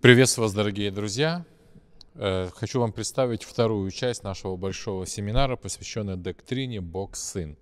Приветствую вас, дорогие друзья! Э, хочу вам представить вторую часть нашего большого семинара, посвященную доктрине «Бог Сын».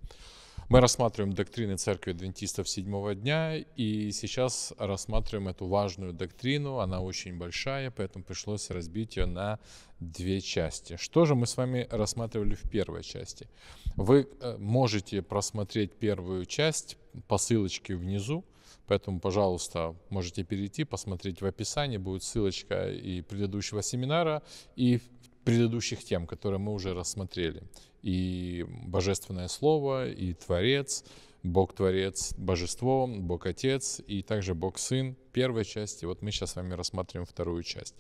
Мы рассматриваем доктрины Церкви Адвентистов седьмого дня, и сейчас рассматриваем эту важную доктрину. Она очень большая, поэтому пришлось разбить ее на две части. Что же мы с вами рассматривали в первой части? Вы э, можете просмотреть первую часть по ссылочке внизу, Поэтому, пожалуйста, можете перейти, посмотреть в описании, будет ссылочка и предыдущего семинара, и предыдущих тем, которые мы уже рассмотрели. И Божественное Слово, и Творец, Бог-Творец, Божество, Бог-Отец и также Бог-Сын, первая часть. И вот мы сейчас с вами рассматриваем вторую часть.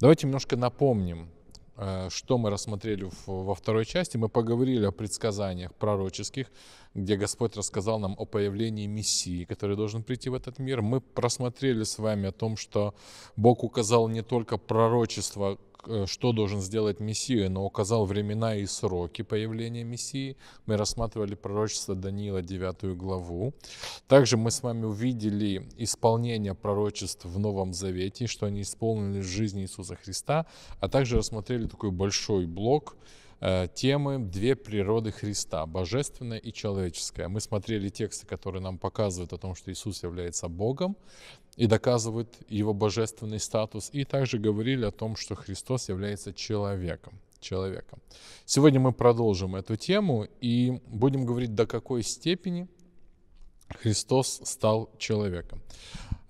Давайте немножко напомним Э, что мы рассмотрели во второй части. Мы поговорили о предсказаниях пророческих, где Господь рассказал нам о появлении Мессии, который должен прийти в этот мир. Мы просмотрели с вами о том, что Бог указал не только пророчество, Э, что должен сделать Мессия, но указал времена и сроки появления Мессии. Мы рассматривали пророчество Даниила 9 главу. Также мы с вами увидели исполнение пророчеств в Новом Завете, что они исполнили в жизни Иисуса Христа, а также рассмотрели такой большой блок, э, темы «Две природы Христа» – божественная и человеческая. Мы смотрели тексты, которые нам показывают о том, что Иисус является Богом, и доказывают его божественный статус, и также говорили о том, что Христос является человеком. человеком. Сегодня мы продолжим эту тему и будем говорить, до какой степени Христос стал человеком.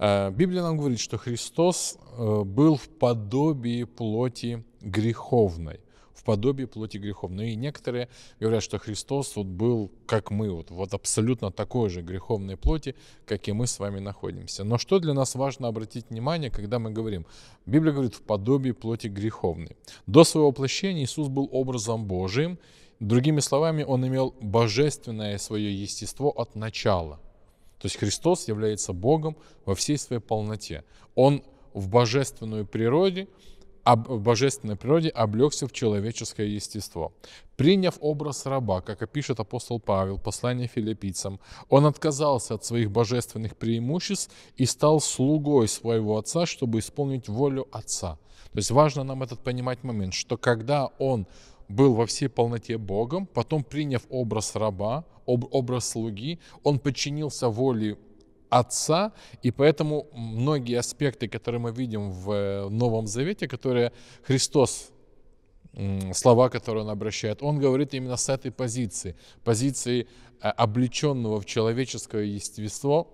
Э, Библия нам говорит, что Христос э, был в подобии плоти греховной подобии плоти греховной. И некоторые говорят, что Христос вот был, как мы, вот, вот абсолютно такой же греховной плоти, как и мы с вами находимся. Но что для нас важно обратить внимание, когда мы говорим? Библия говорит в подобии плоти греховной. До своего воплощения Иисус был образом Божиим. Другими словами, Он имел божественное свое естество от начала. То есть Христос является Богом во всей своей полноте. Он в божественной природе – в божественной природе облегся в человеческое естество. Приняв образ раба, как и апостол Павел, послание филиппийцам, он отказался от своих божественных преимуществ и стал слугой своего отца, чтобы исполнить волю отца. То есть важно нам этот понимать момент, что когда он был во всей полноте Богом, потом приняв образ раба, об, образ слуги, он подчинился воле Отца, и поэтому многие аспекты, которые мы видим в э, Новом Завете, которые Христос слова, которые он обращает. Он говорит именно с этой позиции, позиции э, облеченного в человеческое естество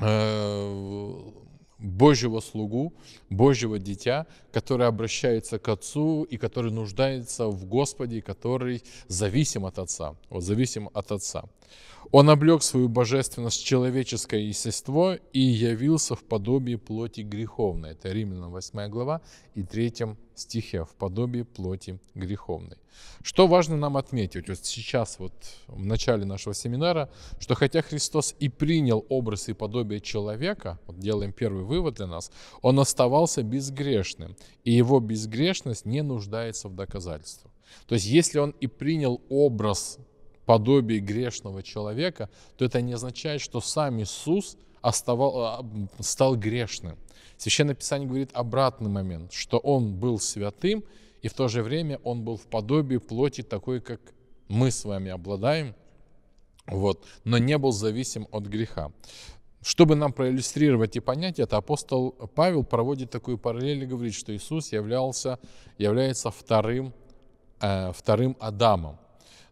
э, Божьего слугу, Божьего дитя, который обращается к Отцу и который нуждается в Господе, который зависим от Отца, вот, зависим от Отца. Он облег свою божественность в человеческое естество и явился в подобии плоти греховной. Это Римлянам 8 глава и 3 стихе, в подобии плоти греховной. Что важно нам отметить вот сейчас, вот в начале нашего семинара, что хотя Христос и принял образ и подобие человека, вот делаем первый вывод для нас, он оставался безгрешным, и его безгрешность не нуждается в доказательствах. То есть если он и принял образ подобии грешного человека, то это не означает, что сам Иисус оставал, а, стал грешным. Священное Писание говорит обратный момент, что он был святым, и в то же время он был в подобии плоти такой, как мы с вами обладаем, вот, но не был зависим от греха. Чтобы нам проиллюстрировать и понять это, апостол Павел проводит такую параллель и говорит, что Иисус являлся, является вторым, э, вторым Адамом.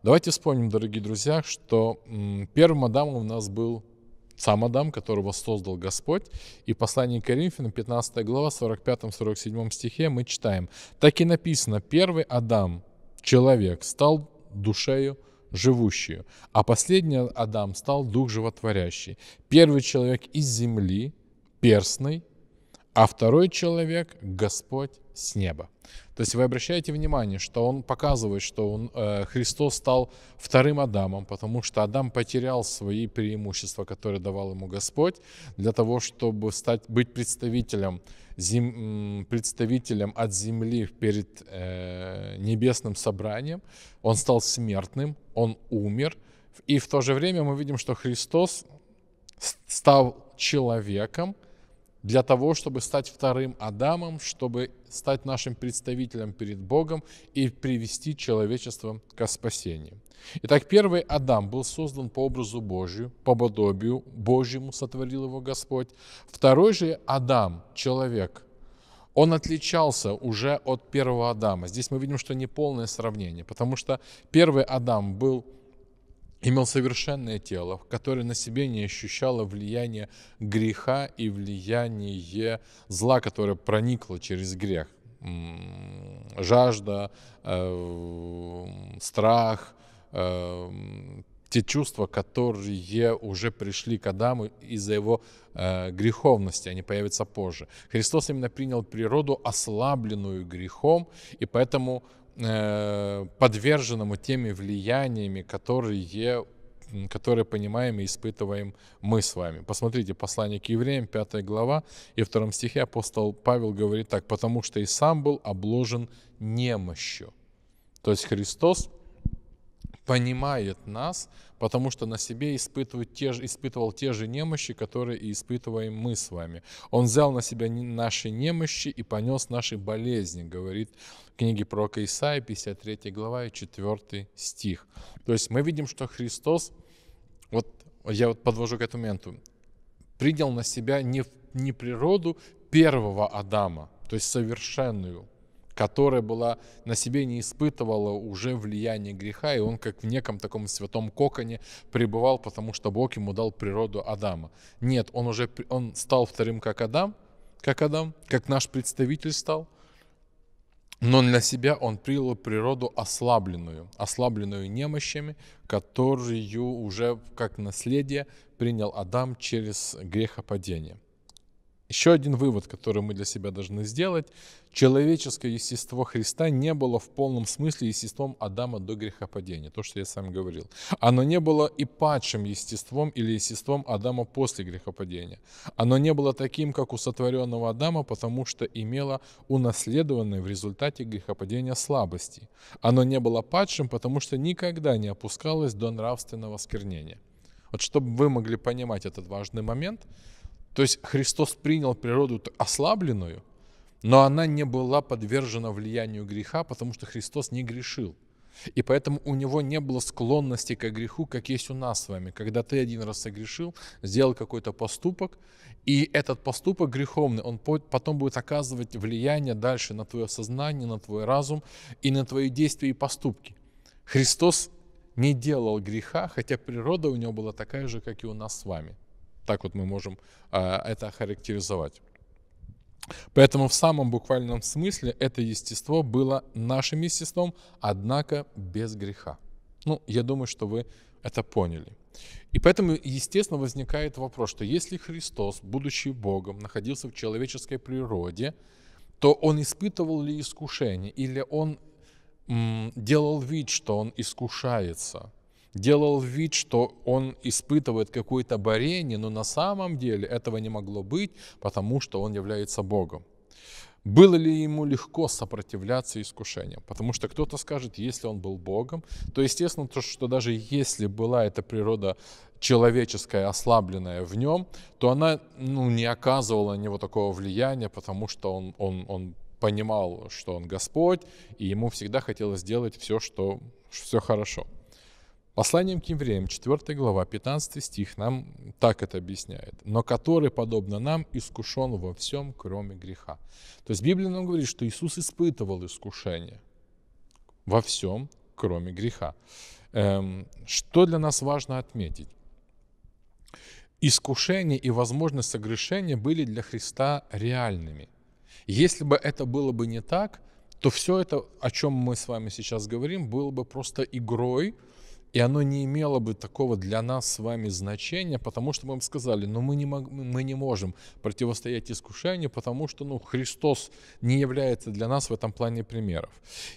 Давайте вспомним, дорогие друзья, что первым Адамом у нас был сам Адам, которого создал Господь. И послание Коринфянам, 15 глава, 45-47 стихе мы читаем. Так и написано, первый Адам, человек, стал душею живущую, а последний Адам стал дух животворящий. Первый человек из земли, перстный, а второй человек – Господь с неба. То есть вы обращаете внимание, что он показывает, что он, э, Христос стал вторым Адамом, потому что Адам потерял свои преимущества, которые давал ему Господь, для того, чтобы стать, быть представителем, зем, представителем от земли перед э, небесным собранием. Он стал смертным, он умер. И в то же время мы видим, что Христос стал человеком, для того, чтобы стать вторым Адамом, чтобы стать нашим представителем перед Богом и привести человечество к спасению. Итак, первый Адам был создан по образу Божию, по подобию Божьему сотворил его Господь. Второй же Адам, человек, он отличался уже от первого Адама. Здесь мы видим, что неполное сравнение, потому что первый Адам был имел совершенное тело, которое на себе не ощущало влияние греха и влияние зла, которое проникло через грех. Жажда, э, страх, э, те чувства, которые уже пришли к Адаму из-за его э, греховности, они появятся позже. Христос именно принял природу, ослабленную грехом, и поэтому Э, подверженному теми влияниями, которые которые понимаем и испытываем мы с вами. Посмотрите, послание к евреям, 5 глава, и в втором стихе апостол Павел говорит так, «Потому что и сам был обложен немощью». То есть Христос понимает нас, потому что на себе испытывает те же, испытывал те же немощи, которые и испытываем мы с вами. Он взял на себя наши немощи и понес наши болезни, говорит в книге пророка Исаия, 53 глава и 4 стих. То есть мы видим, что Христос, вот я вот подвожу к этому моменту, принял на себя не, не природу первого Адама, то есть совершенную, которая была на себе не испытывала уже влияние греха, и он как в неком таком святом коконе пребывал, потому что Бог ему дал природу Адама. Нет, он уже он стал вторым как Адам, как Адам, как наш представитель стал, но на себя он принял природу ослабленную, ослабленную немощами, которую уже как наследие принял Адам через грехопадение. Еще один вывод, который мы для себя должны сделать. Человеческое естество Христа не было в полном смысле естеством Адама до грехопадения, то, что я сам говорил. Оно не было и падшим естеством или естеством Адама после грехопадения. Оно не было таким, как у сотворенного Адама, потому что имело унаследованные в результате грехопадения слабости. Оно не было падшим, потому что никогда не опускалось до нравственного сквернения. Вот чтобы вы могли понимать этот важный момент – то есть Христос принял природу ослабленную, но она не была подвержена влиянию греха, потому что Христос не грешил. И поэтому у него не было склонности к греху, как есть у нас с вами. Когда ты один раз согрешил, сделал какой-то поступок, и этот поступок греховный, он потом будет оказывать влияние дальше на твое сознание, на твой разум и на твои действия и поступки. Христос не делал греха, хотя природа у него была такая же, как и у нас с вами. Так вот мы можем а, это охарактеризовать. Поэтому в самом буквальном смысле это естество было нашим естеством, однако без греха. Ну, я думаю, что вы это поняли. И поэтому, естественно, возникает вопрос, что если Христос, будучи Богом, находился в человеческой природе, то он испытывал ли искушение, или он м, делал вид, что он искушается, делал вид, что он испытывает какое-то борение, но на самом деле этого не могло быть, потому что он является Богом. Было ли ему легко сопротивляться искушениям? Потому что кто-то скажет, если он был Богом, то естественно, то, что даже если была эта природа человеческая, ослабленная в нем, то она ну, не оказывала на него такого влияния, потому что он, он, он понимал, что он Господь, и ему всегда хотелось сделать все, что все хорошо. Посланием к евреям, 4 глава, 15 стих нам так это объясняет. «Но который, подобно нам, искушен во всем, кроме греха». То есть Библия нам говорит, что Иисус испытывал искушение во всем, кроме греха. Эм, что для нас важно отметить? Искушение и возможность согрешения были для Христа реальными. Если бы это было бы не так, то все это, о чем мы с вами сейчас говорим, было бы просто игрой – и оно не имело бы такого для нас с вами значения, потому что мы бы сказали, ну мы не, мог, мы не можем противостоять искушению, потому что ну, Христос не является для нас в этом плане примеров.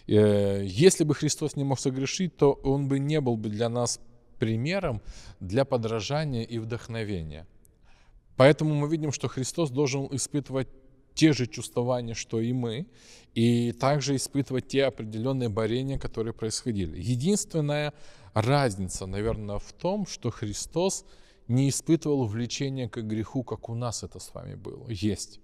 Э, если бы Христос не мог согрешить, то он бы не был бы для нас примером для подражания и вдохновения. Поэтому мы видим, что Христос должен испытывать те же чувствования, что и мы, и также испытывать те определенные борения, которые происходили. Единственная разница, наверное, в том, что Христос не испытывал влечения к греху, как у нас это с вами было. Есть.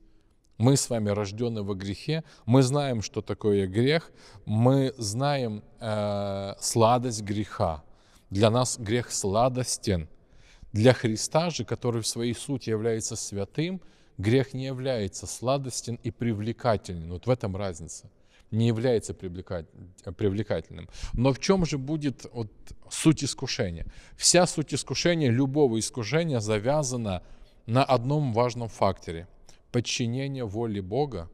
Мы с вами рождены во грехе, мы знаем, что такое грех, мы знаем э, сладость греха. Для нас грех сладостен. Для Христа же, который в своей сути является святым, грех не является сладостен и привлекателен. Вот в этом разница. Не является привлекательным. Но в чем же будет вот суть искушения? Вся суть искушения, любого искушения завязана на одном важном факторе – подчинение воле Бога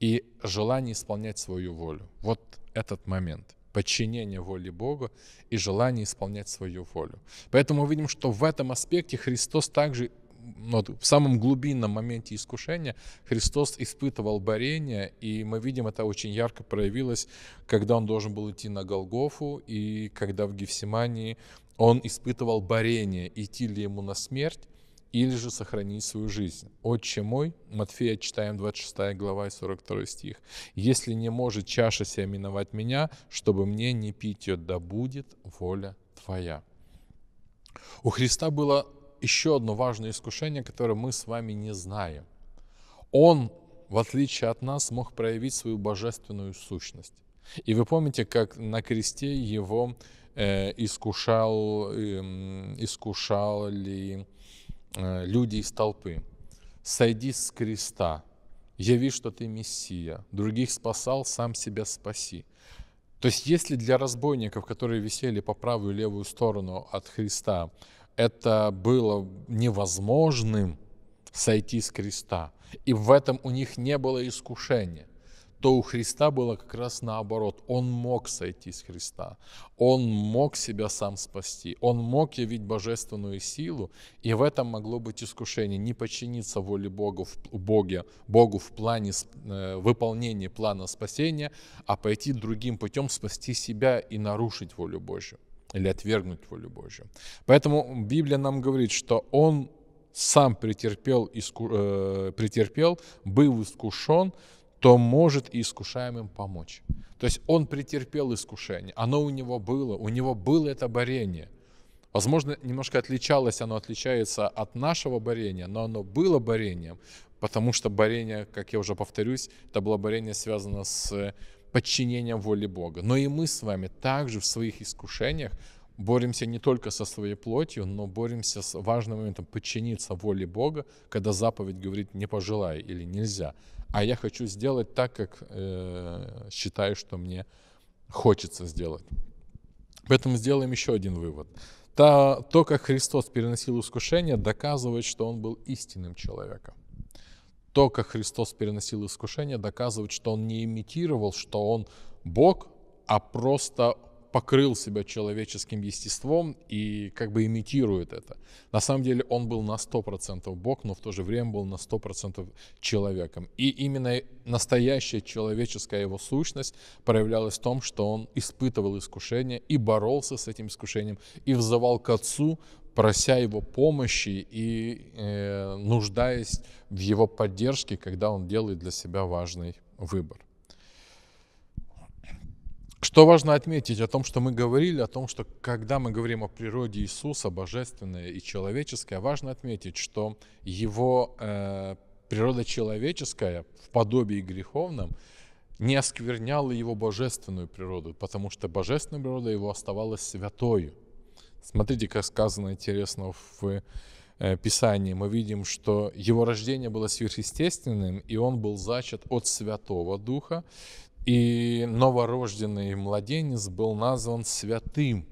и желание исполнять свою волю. Вот этот момент – подчинение воле Бога и желание исполнять свою волю. Поэтому мы видим, что в этом аспекте Христос также ну, в самом глубинном моменте искушения Христос испытывал борение, и мы видим, это очень ярко проявилось, когда он должен был идти на Голгофу, и когда в Гефсимании он испытывал борение, идти ли ему на смерть, или же сохранить свою жизнь. «Отче мой», Матфея читаем 26 глава и 42 стих, «если не может чаша сия миновать меня, чтобы мне не пить ее, да будет воля Твоя». У Христа было еще одно важное искушение, которое мы с вами не знаем. Он, в отличие от нас, мог проявить свою божественную сущность. И вы помните, как на кресте его э, искушал, э, искушали э, люди из толпы. «Сойди с креста, яви, что ты Мессия, других спасал, сам себя спаси». То есть если для разбойников, которые висели по правую и левую сторону от Христа, это было невозможным сойти с креста, и в этом у них не было искушения, то у Христа было как раз наоборот. Он мог сойти с Христа, он мог себя сам спасти, он мог явить божественную силу, и в этом могло быть искушение не подчиниться воле Богу в, Боге, Богу в плане э, выполнения плана спасения, а пойти другим путем, спасти себя и нарушить волю Божью или отвергнуть волю Божью. Поэтому Библия нам говорит, что Он сам претерпел, иску, э, претерпел, был искушен, то может и искушаемым помочь. То есть он претерпел искушение, оно у него было, у него было это борение. Возможно, немножко отличалось, оно отличается от нашего борения, но оно было борением, потому что борение, как я уже повторюсь, это было борение связано с подчинения воле Бога. Но и мы с вами также в своих искушениях боремся не только со своей плотью, но боремся с важным моментом подчиниться воле Бога, когда заповедь говорит «не пожелай» или «нельзя». А я хочу сделать так, как э, считаю, что мне хочется сделать. Поэтому сделаем еще один вывод. То, то, как Христос переносил искушение, доказывает, что Он был истинным человеком то, как Христос переносил искушение, доказывает, что он не имитировал, что он Бог, а просто покрыл себя человеческим естеством и как бы имитирует это. На самом деле он был на 100% Бог, но в то же время был на 100% человеком. И именно настоящая человеческая его сущность проявлялась в том, что он испытывал искушение и боролся с этим искушением, и взывал к Отцу прося Его помощи и э, нуждаясь в Его поддержке, когда Он делает для себя важный выбор. Что важно отметить о том, что мы говорили, о том, что когда мы говорим о природе Иисуса, божественное и человеческое, важно отметить, что его э, природа человеческая в подобии греховном не оскверняла его божественную природу, потому что божественная природа его оставалась святою. Смотрите, как сказано интересно в э, Писании. Мы видим, что его рождение было сверхъестественным, и он был зачат от Святого Духа, и новорожденный младенец был назван святым.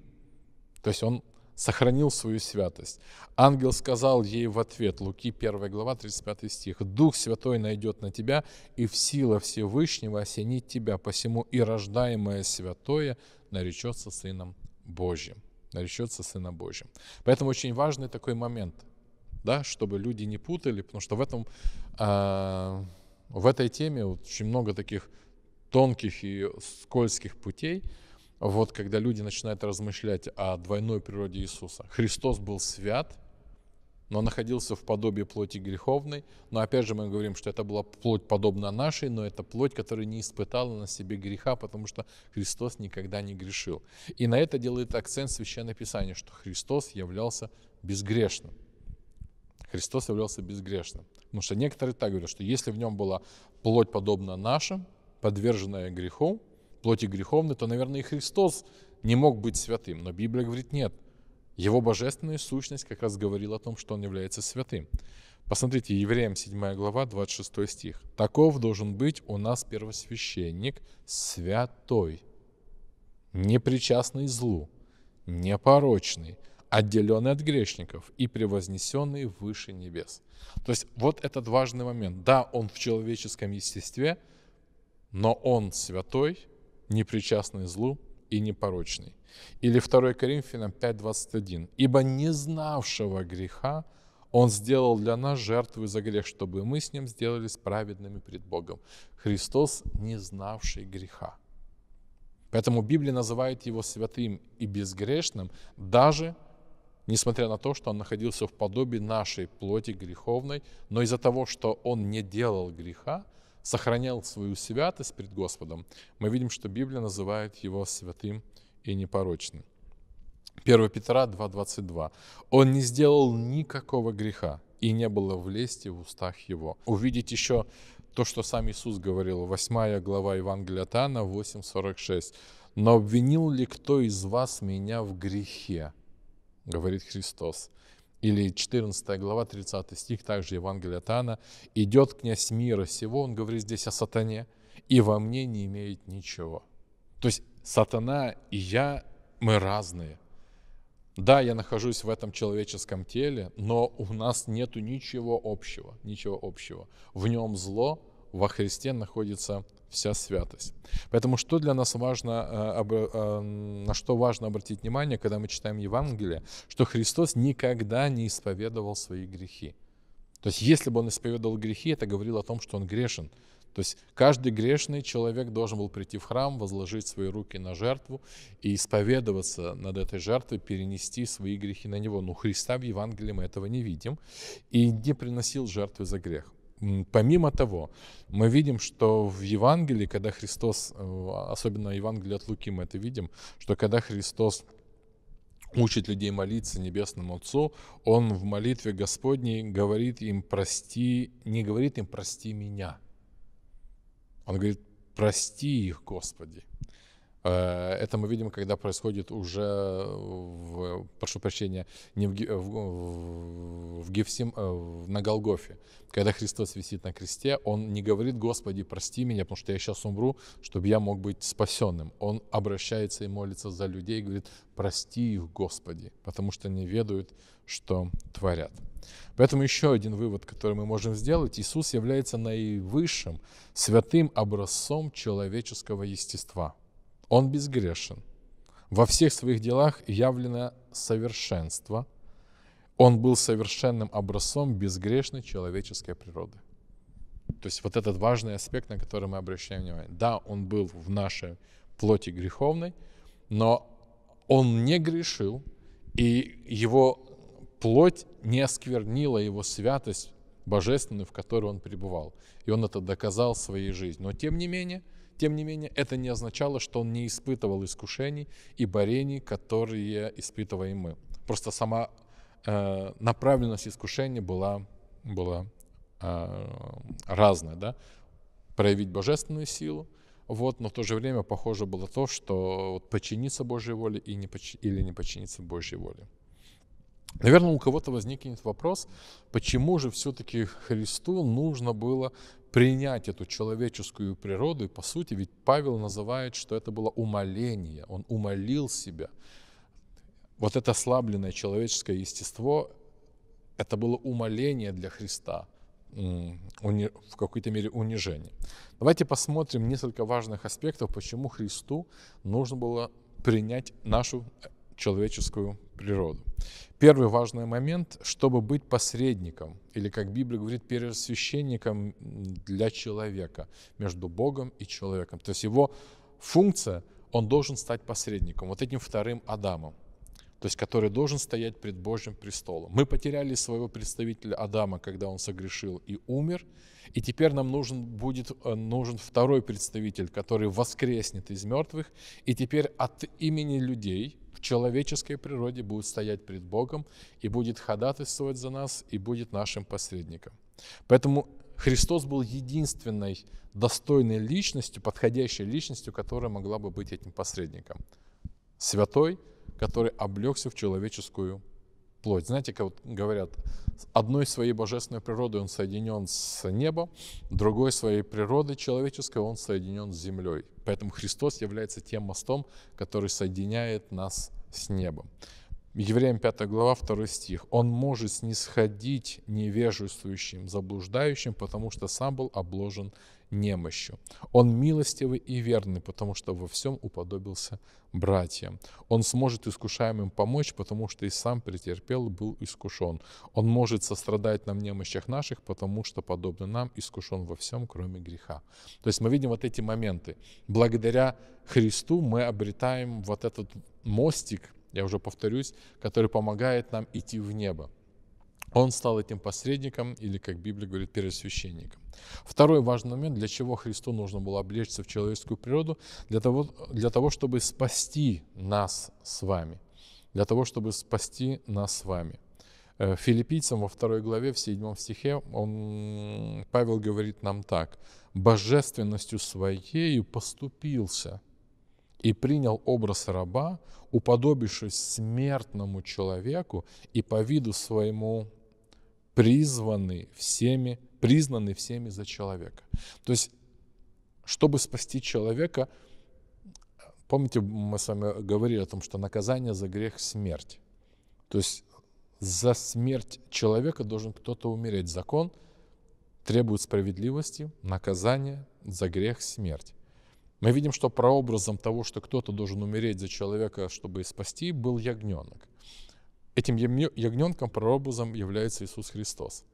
То есть он сохранил свою святость. Ангел сказал ей в ответ, Луки 1 глава, 35 стих, «Дух Святой найдет на тебя, и в сила Всевышнего осенит тебя, посему и рождаемое святое наречется Сыном Божьим» наречется сыном Божьим. Поэтому очень важный такой момент, да, чтобы люди не путали, потому что в, этом, э, в этой теме очень много таких тонких и скользких путей, вот когда люди начинают размышлять о двойной природе Иисуса. Христос был свят, но находился в подобии плоти греховной. Но опять же мы говорим, что это была плоть подобна нашей, но это плоть, которая не испытала на себе греха, потому что Христос никогда не грешил. И на это делает акцент Священное Писание, что Христос являлся безгрешным. Христос являлся безгрешным. Потому что некоторые так говорят, что если в нем была плоть подобна нашим, подверженная греху, плоти греховной, то, наверное, и Христос не мог быть святым. Но Библия говорит, нет – его божественная сущность как раз говорила о том, что он является святым. Посмотрите, Евреям 7 глава, 26 стих. «Таков должен быть у нас первосвященник, святой, непричастный злу, непорочный, отделенный от грешников и превознесенный выше небес. То есть вот этот важный момент. Да, он в человеческом естестве, но он святой, непричастный злу и непорочный. Или 2 Коринфянам 5.21. «Ибо не знавшего греха Он сделал для нас жертву за грех, чтобы мы с Ним сделались праведными пред Богом». Христос, не знавший греха. Поэтому Библия называет Его святым и безгрешным, даже несмотря на то, что Он находился в подобии нашей плоти греховной, но из-за того, что Он не делал греха, сохранял свою святость пред Господом, мы видим, что Библия называет его святым и непорочны. 1 Петра 2.22. «Он не сделал никакого греха, и не было в лести в устах его». Увидеть еще то, что сам Иисус говорил, 8 глава Евангелия от Иоанна, 8.46. «Но обвинил ли кто из вас меня в грехе?» говорит Христос. Или 14 глава, 30 стих, также Евангелия от Иоанна. «Идет князь мира сего», он говорит здесь о сатане, «и во мне не имеет ничего». То есть сатана и я, мы разные. Да, я нахожусь в этом человеческом теле, но у нас нету ничего общего, ничего общего. В нем зло, во Христе находится вся святость. Поэтому что для нас важно, э, э, на что важно обратить внимание, когда мы читаем Евангелие, что Христос никогда не исповедовал свои грехи. То есть если бы он исповедовал грехи, это говорило о том, что он грешен – то есть каждый грешный человек должен был прийти в храм, возложить свои руки на жертву и исповедоваться над этой жертвой, перенести свои грехи на него. Но ну, Христа в Евангелии мы этого не видим. И не приносил жертвы за грех. Помимо того, мы видим, что в Евангелии, когда Христос, э, особенно в Евангелии от Луки мы это видим, что когда Христос учит людей молиться Небесному Отцу, он в молитве Господней говорит им «прости», не говорит им «прости меня», он говорит, прости их, Господи. Э, это мы видим, когда происходит уже, в, прошу прощения, не в, в, в Гефсим, э, на Голгофе. Когда Христос висит на кресте, Он не говорит, Господи, прости меня, потому что я сейчас умру, чтобы я мог быть спасенным. Он обращается и молится за людей, говорит, прости их, Господи, потому что не ведают, что творят. Поэтому еще один вывод, который мы можем сделать, Иисус является наивысшим, святым образцом человеческого естества. Он безгрешен. Во всех своих делах явлено совершенство. Он был совершенным образцом безгрешной человеческой природы. То есть вот этот важный аспект, на который мы обращаем внимание. Да, он был в нашей плоти греховной, но он не грешил, и его плоть не осквернила его святость божественную, в которой он пребывал. И он это доказал своей жизнью. Но тем не менее, тем не менее, это не означало, что он не испытывал искушений и борений, которые испытываем мы. Просто сама э, направленность искушения была, была э, разная. Да? Проявить божественную силу, вот, но в то же время похоже было то, что вот, подчиниться Божьей воле и не, или не подчиниться Божьей воле. Наверное, у кого-то возникнет вопрос, почему же все-таки Христу нужно было принять эту человеческую природу. И по сути, ведь Павел называет, что это было умоление. Он умолил себя. Вот это ослабленное человеческое естество, это было умоление для Христа, в какой-то мере унижение. Давайте посмотрим несколько важных аспектов, почему Христу нужно было принять нашу человеческую природу. Первый важный момент, чтобы быть посредником, или, как Библия говорит, первосвященником для человека, между Богом и человеком. То есть его функция, он должен стать посредником, вот этим вторым Адамом, то есть который должен стоять пред Божьим престолом. Мы потеряли своего представителя Адама, когда он согрешил и умер, и теперь нам нужен будет э, нужен второй представитель, который воскреснет из мертвых, и теперь от имени людей – человеческой природе, будет стоять пред Богом и будет ходатайствовать за нас и будет нашим посредником. Поэтому Христос был единственной достойной личностью, подходящей личностью, которая могла бы быть этим посредником. Святой, который облегся в человеческую плоть. Знаете, как говорят, одной своей божественной природой он соединен с небом, другой своей природой человеческой он соединен с землей. Поэтому Христос является тем мостом, который соединяет нас с небом. Евреям 5 глава, 2 стих. «Он может снисходить невежествующим, заблуждающим, потому что сам был обложен немощью. Он милостивый и верный, потому что во всем уподобился братьям. Он сможет искушаемым помочь, потому что и сам претерпел и был искушен. Он может сострадать нам немощах наших, потому что, подобно нам, искушен во всем, кроме греха. То есть мы видим вот эти моменты. Благодаря Христу мы обретаем вот этот мостик, я уже повторюсь, который помогает нам идти в небо он стал этим посредником, или, как Библия говорит, первосвященником. Второй важный момент, для чего Христу нужно было облечься в человеческую природу, для того, для того чтобы спасти нас с вами. Для того, чтобы спасти нас с вами. Э, филиппийцам во второй главе, в седьмом стихе, он, Павел говорит нам так. «Божественностью своею поступился и принял образ раба, уподобившись смертному человеку и по виду своему призваны всеми, признаны всеми за человека. То есть, чтобы спасти человека, помните, мы с вами говорили о том, что наказание за грех – смерть. То есть за смерть человека должен кто-то умереть. Закон требует справедливости, наказание за грех – смерть. Мы видим, что прообразом того, что кто-то должен умереть за человека, чтобы спасти, был ягненок. Этим ягненком, прообразом является Иисус Христос.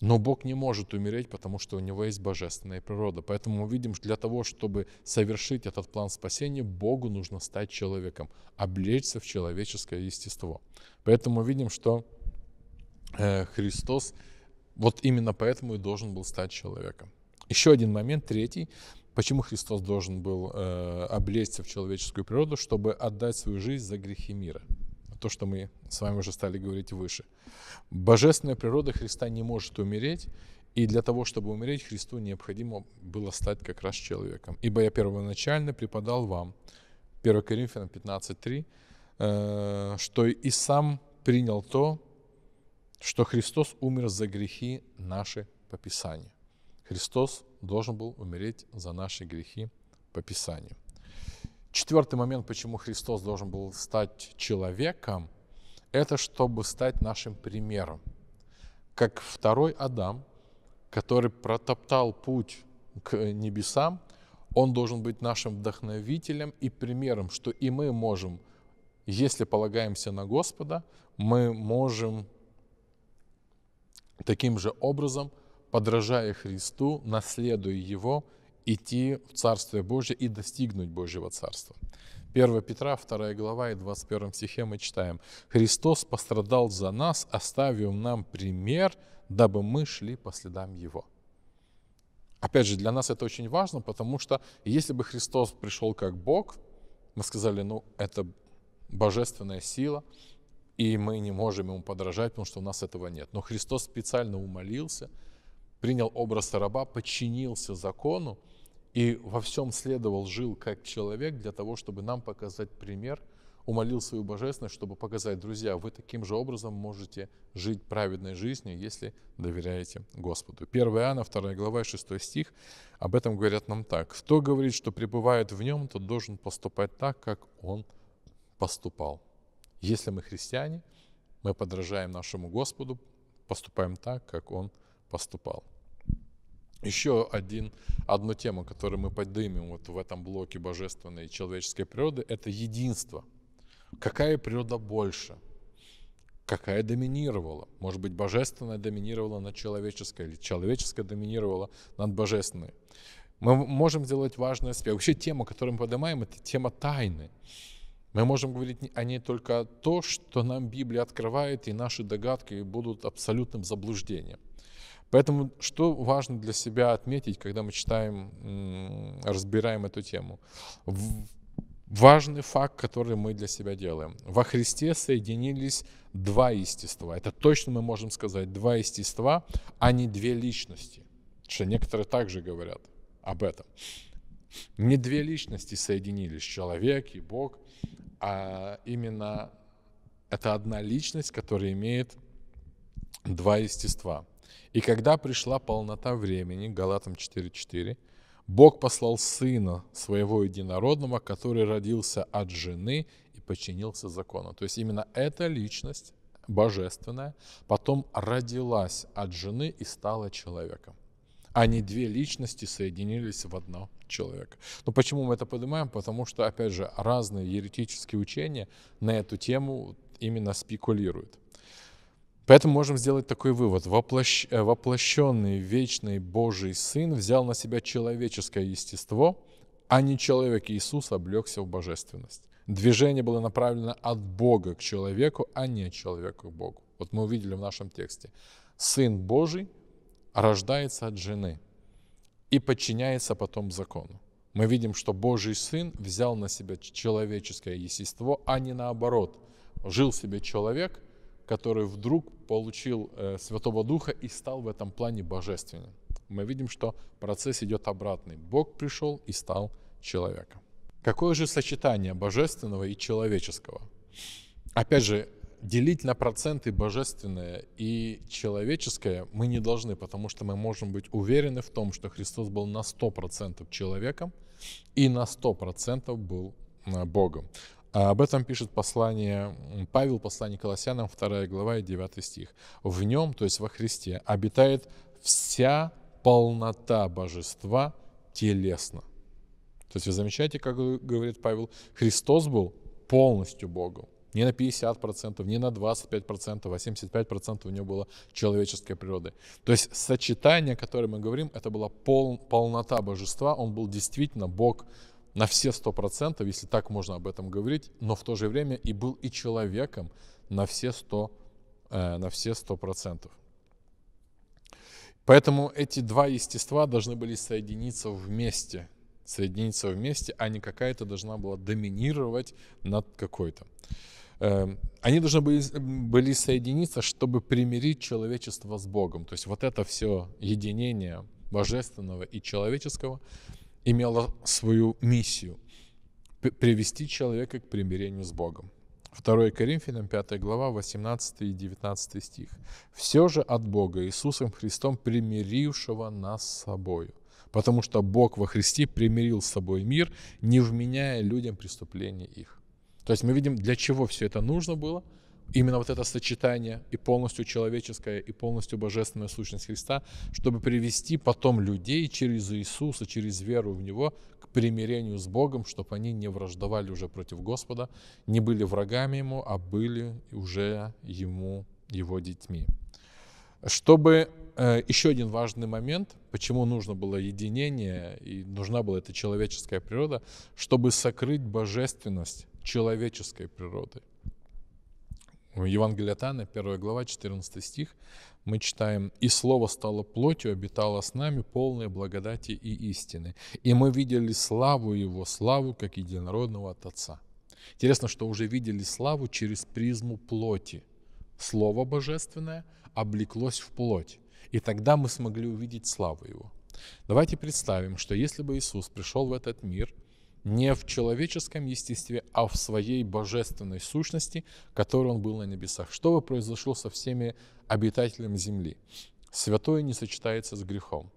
Но Бог не может умереть, потому что у него есть божественная природа. Поэтому мы видим, что для того, чтобы совершить этот план спасения, Богу нужно стать человеком, облечься в человеческое естество. Поэтому мы видим, что э, Христос вот именно поэтому и должен был стать человеком. Еще один момент, третий, почему Христос должен был э, облечься в человеческую природу, чтобы отдать свою жизнь за грехи мира – то, что мы с вами уже стали говорить выше. Божественная природа Христа не может умереть, и для того, чтобы умереть, Христу необходимо было стать как раз человеком. Ибо я первоначально преподал вам, 1 Коринфянам 15.3, э, что и сам принял то, что Христос умер за грехи наши по Писанию. Христос должен был умереть за наши грехи по Писанию. Четвертый момент, почему Христос должен был стать человеком, это чтобы стать нашим примером. Как второй Адам, который протоптал путь к небесам, он должен быть нашим вдохновителем и примером, что и мы можем, если полагаемся на Господа, мы можем таким же образом, подражая Христу, наследуя Его, идти в Царствие Божье и достигнуть Божьего Царства. 1 Петра, 2 глава и 21 стихе мы читаем. «Христос пострадал за нас, оставив нам пример, дабы мы шли по следам Его». Опять же, для нас это очень важно, потому что если бы Христос пришел как Бог, мы сказали, ну, это божественная сила, и мы не можем ему подражать, потому что у нас этого нет. Но Христос специально умолился, принял образ раба, подчинился закону, и во всем следовал, жил как человек для того, чтобы нам показать пример, умолил свою божественность, чтобы показать, друзья, вы таким же образом можете жить праведной жизнью, если доверяете Господу. 1 Иоанна, 2 глава, 6 стих, об этом говорят нам так. «Кто говорит, что пребывает в нем, тот должен поступать так, как он поступал». Если мы христиане, мы подражаем нашему Господу, поступаем так, как он поступал. Еще один, одну тему, которую мы поднимем вот в этом блоке божественной и человеческой природы, это единство. Какая природа больше? Какая доминировала? Может быть, божественная доминировала над человеческой, или человеческая доминировала над божественной? Мы можем сделать важный аспект. Вообще тема, которую мы поднимаем, это тема тайны. Мы можем говорить о ней только то, что нам Библия открывает, и наши догадки будут абсолютным заблуждением. Поэтому что важно для себя отметить, когда мы читаем, разбираем эту тему? Важный факт, который мы для себя делаем. Во Христе соединились два естества. Это точно мы можем сказать. Два естества, а не две личности. Что некоторые также говорят об этом. Не две личности соединились, человек и Бог, а именно это одна личность, которая имеет два естества – и когда пришла полнота времени, Галатам 4.4, Бог послал Сына Своего Единородного, который родился от жены и подчинился закону. То есть именно эта личность божественная потом родилась от жены и стала человеком. Они две личности соединились в одно человека. Но почему мы это поднимаем? Потому что, опять же, разные еретические учения на эту тему именно спекулируют. Поэтому можем сделать такой вывод. Воплощ... Э, воплощенный вечный Божий Сын взял на себя человеческое естество, а не человек Иисус облегся в божественность. Движение было направлено от Бога к человеку, а не от человека к Богу. Вот мы увидели в нашем тексте. Сын Божий рождается от жены и подчиняется потом закону. Мы видим, что Божий Сын взял на себя человеческое естество, а не наоборот. Жил себе человек – который вдруг получил э, Святого Духа и стал в этом плане божественным. Мы видим, что процесс идет обратный. Бог пришел и стал человеком. Какое же сочетание божественного и человеческого? Опять же, делить на проценты божественное и человеческое мы не должны, потому что мы можем быть уверены в том, что Христос был на 100% человеком и на 100% был э, Богом. А об этом пишет послание Павел, послание Колоссянам, 2 глава и 9 стих. В нем, то есть во Христе, обитает вся полнота божества телесно. То есть вы замечаете, как говорит Павел, Христос был полностью Богом. Не на 50%, не на 25%, а 75% у него было человеческой природы. То есть сочетание, о котором мы говорим, это была пол, полнота божества. Он был действительно Бог на все сто процентов, если так можно об этом говорить, но в то же время и был и человеком на все сто э, на все сто процентов. Поэтому эти два естества должны были соединиться вместе, соединиться вместе, а не какая-то должна была доминировать над какой-то. Э, они должны были, были соединиться, чтобы примирить человечество с Богом. То есть вот это все единение божественного и человеческого – имела свою миссию привести человека к примирению с Богом. 2 Коринфянам 5 глава 18 и 19 стих. «Все же от Бога Иисусом Христом, примирившего нас с собою, потому что Бог во Христе примирил с собой мир, не вменяя людям преступления их». То есть мы видим, для чего все это нужно было – именно вот это сочетание и полностью человеческое и полностью божественная сущность Христа, чтобы привести потом людей через Иисуса, через веру в Него к примирению с Богом, чтобы они не враждовали уже против Господа, не были врагами Ему, а были уже Ему, Его детьми. Чтобы э, еще один важный момент, почему нужно было единение и нужна была эта человеческая природа, чтобы сокрыть божественность человеческой природы. Евангелие от Анна, 1 глава, 14 стих, мы читаем, «И Слово стало плотью, обитало с нами, полное благодати и истины. И мы видели славу Его, славу, как единородного от Отца». Интересно, что уже видели славу через призму плоти. Слово Божественное облеклось в плоть. И тогда мы смогли увидеть славу Его. Давайте представим, что если бы Иисус пришел в этот мир не в человеческом естестве, а в своей божественной сущности, которой он был на небесах. Что бы произошло со всеми обитателями земли? Святое не сочетается с грехом.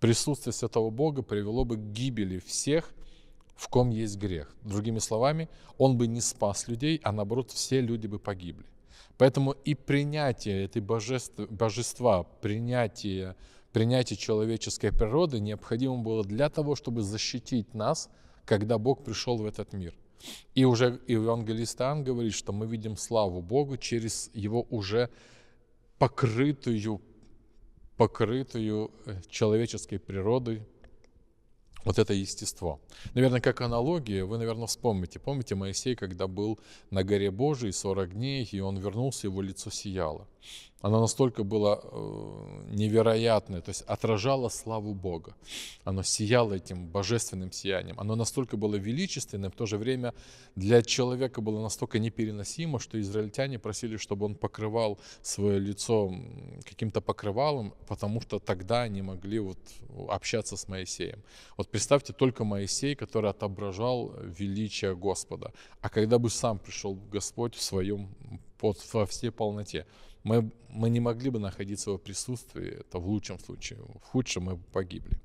Присутствие Святого Бога привело бы к гибели всех, в ком есть грех. Другими словами, он бы не спас людей, а наоборот, все люди бы погибли. Поэтому и принятие этой божества, божества принятие принятие человеческой природы необходимо было для того, чтобы защитить нас, когда Бог пришел в этот мир. И уже евангелист Иоанн говорит, что мы видим славу Богу через его уже покрытую, покрытую э, человеческой природой вот это естество. Наверное, как аналогия, вы, наверное, вспомните. Помните Моисей, когда был на горе Божией 40 дней, и он вернулся, его лицо сияло. Она настолько была э, невероятная, то есть отражала славу Бога. Оно сияло этим божественным сиянием. Оно настолько было величественным, в то же время для человека было настолько непереносимо, что израильтяне просили, чтобы он покрывал свое лицо каким-то покрывалом, потому что тогда они могли вот э, общаться с Моисеем. Вот представьте, только Моисей, который отображал величие Господа. А когда бы сам пришел Господь в своем, вот, во всей полноте – мы, мы не могли бы находиться в его присутствии, это в лучшем случае, в худшем мы бы погибли.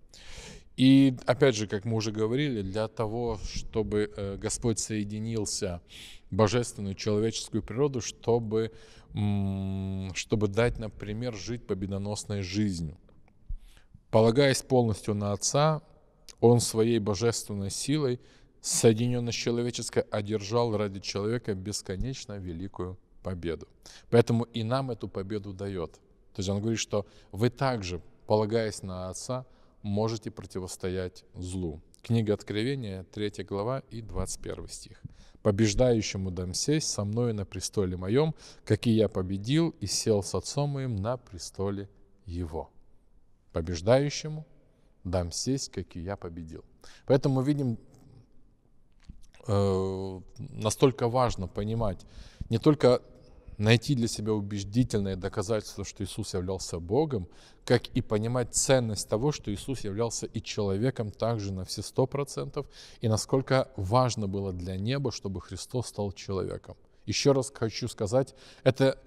И опять же, как мы уже говорили, для того, чтобы э, Господь соединился божественную человеческую природу, чтобы, чтобы дать например, жить победоносной жизнью. Полагаясь полностью на Отца, Он своей божественной силой, соединенной с человеческой, одержал ради человека бесконечно великую победу. Поэтому и нам эту победу дает. То есть он говорит, что вы также, полагаясь на Отца, можете противостоять злу. Книга Откровения, 3 глава и 21 стих. «Побеждающему дам сесть со мною на престоле моем, как и я победил и сел с отцом моим на престоле его». Побеждающему дам сесть, как и я победил. Поэтому мы видим, э, настолько важно понимать не только найти для себя убедительное доказательство, что Иисус являлся Богом, как и понимать ценность того, что Иисус являлся и человеком также на все сто процентов, и насколько важно было для неба, чтобы Христос стал человеком. Еще раз хочу сказать, это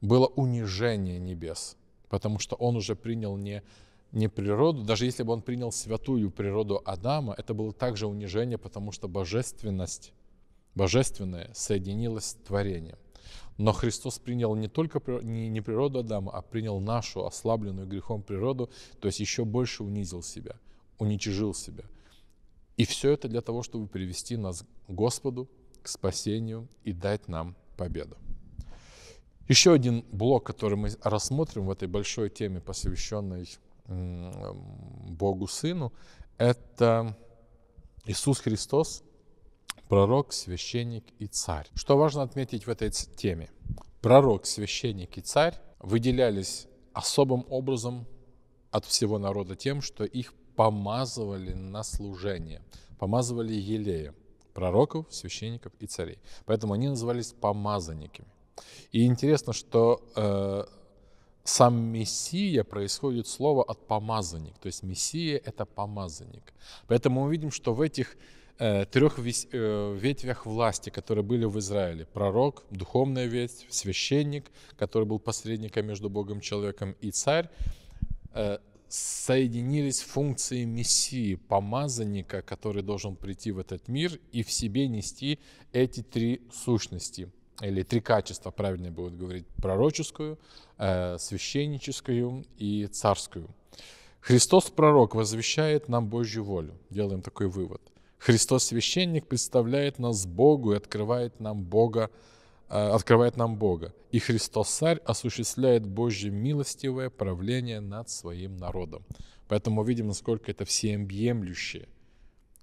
было унижение небес, потому что он уже принял не не природу, даже если бы он принял святую природу Адама, это было также унижение, потому что божественность, божественное соединилось с творением. Но Христос принял не только не, природу Адама, а принял нашу ослабленную грехом природу, то есть еще больше унизил себя, уничижил себя. И все это для того, чтобы привести нас к Господу, к спасению и дать нам победу. Еще один блок, который мы рассмотрим в этой большой теме, посвященной Богу Сыну, это Иисус Христос пророк, священник и царь. Что важно отметить в этой теме? Пророк, священник и царь выделялись особым образом от всего народа тем, что их помазывали на служение, помазывали елеем пророков, священников и царей. Поэтому они назывались помазанниками. И интересно, что э, сам Мессия происходит слово от помазанник, то есть Мессия это помазанник. Поэтому мы видим, что в этих Э, трех э, ветвях власти, которые были в Израиле. Пророк, духовная ветвь, священник, который был посредником между Богом и человеком, и царь, э, соединились функции Мессии, помазанника, который должен прийти в этот мир и в себе нести эти три сущности или три качества, правильно будет говорить, пророческую, священническую и царскую. Христос пророк возвещает нам Божью волю. Делаем такой вывод – Христос священник представляет нас Богу и открывает нам Бога, э, открывает нам Бога. И Христос Царь осуществляет Божье милостивое правление над своим народом. Поэтому видим, насколько это всеобъемлющее.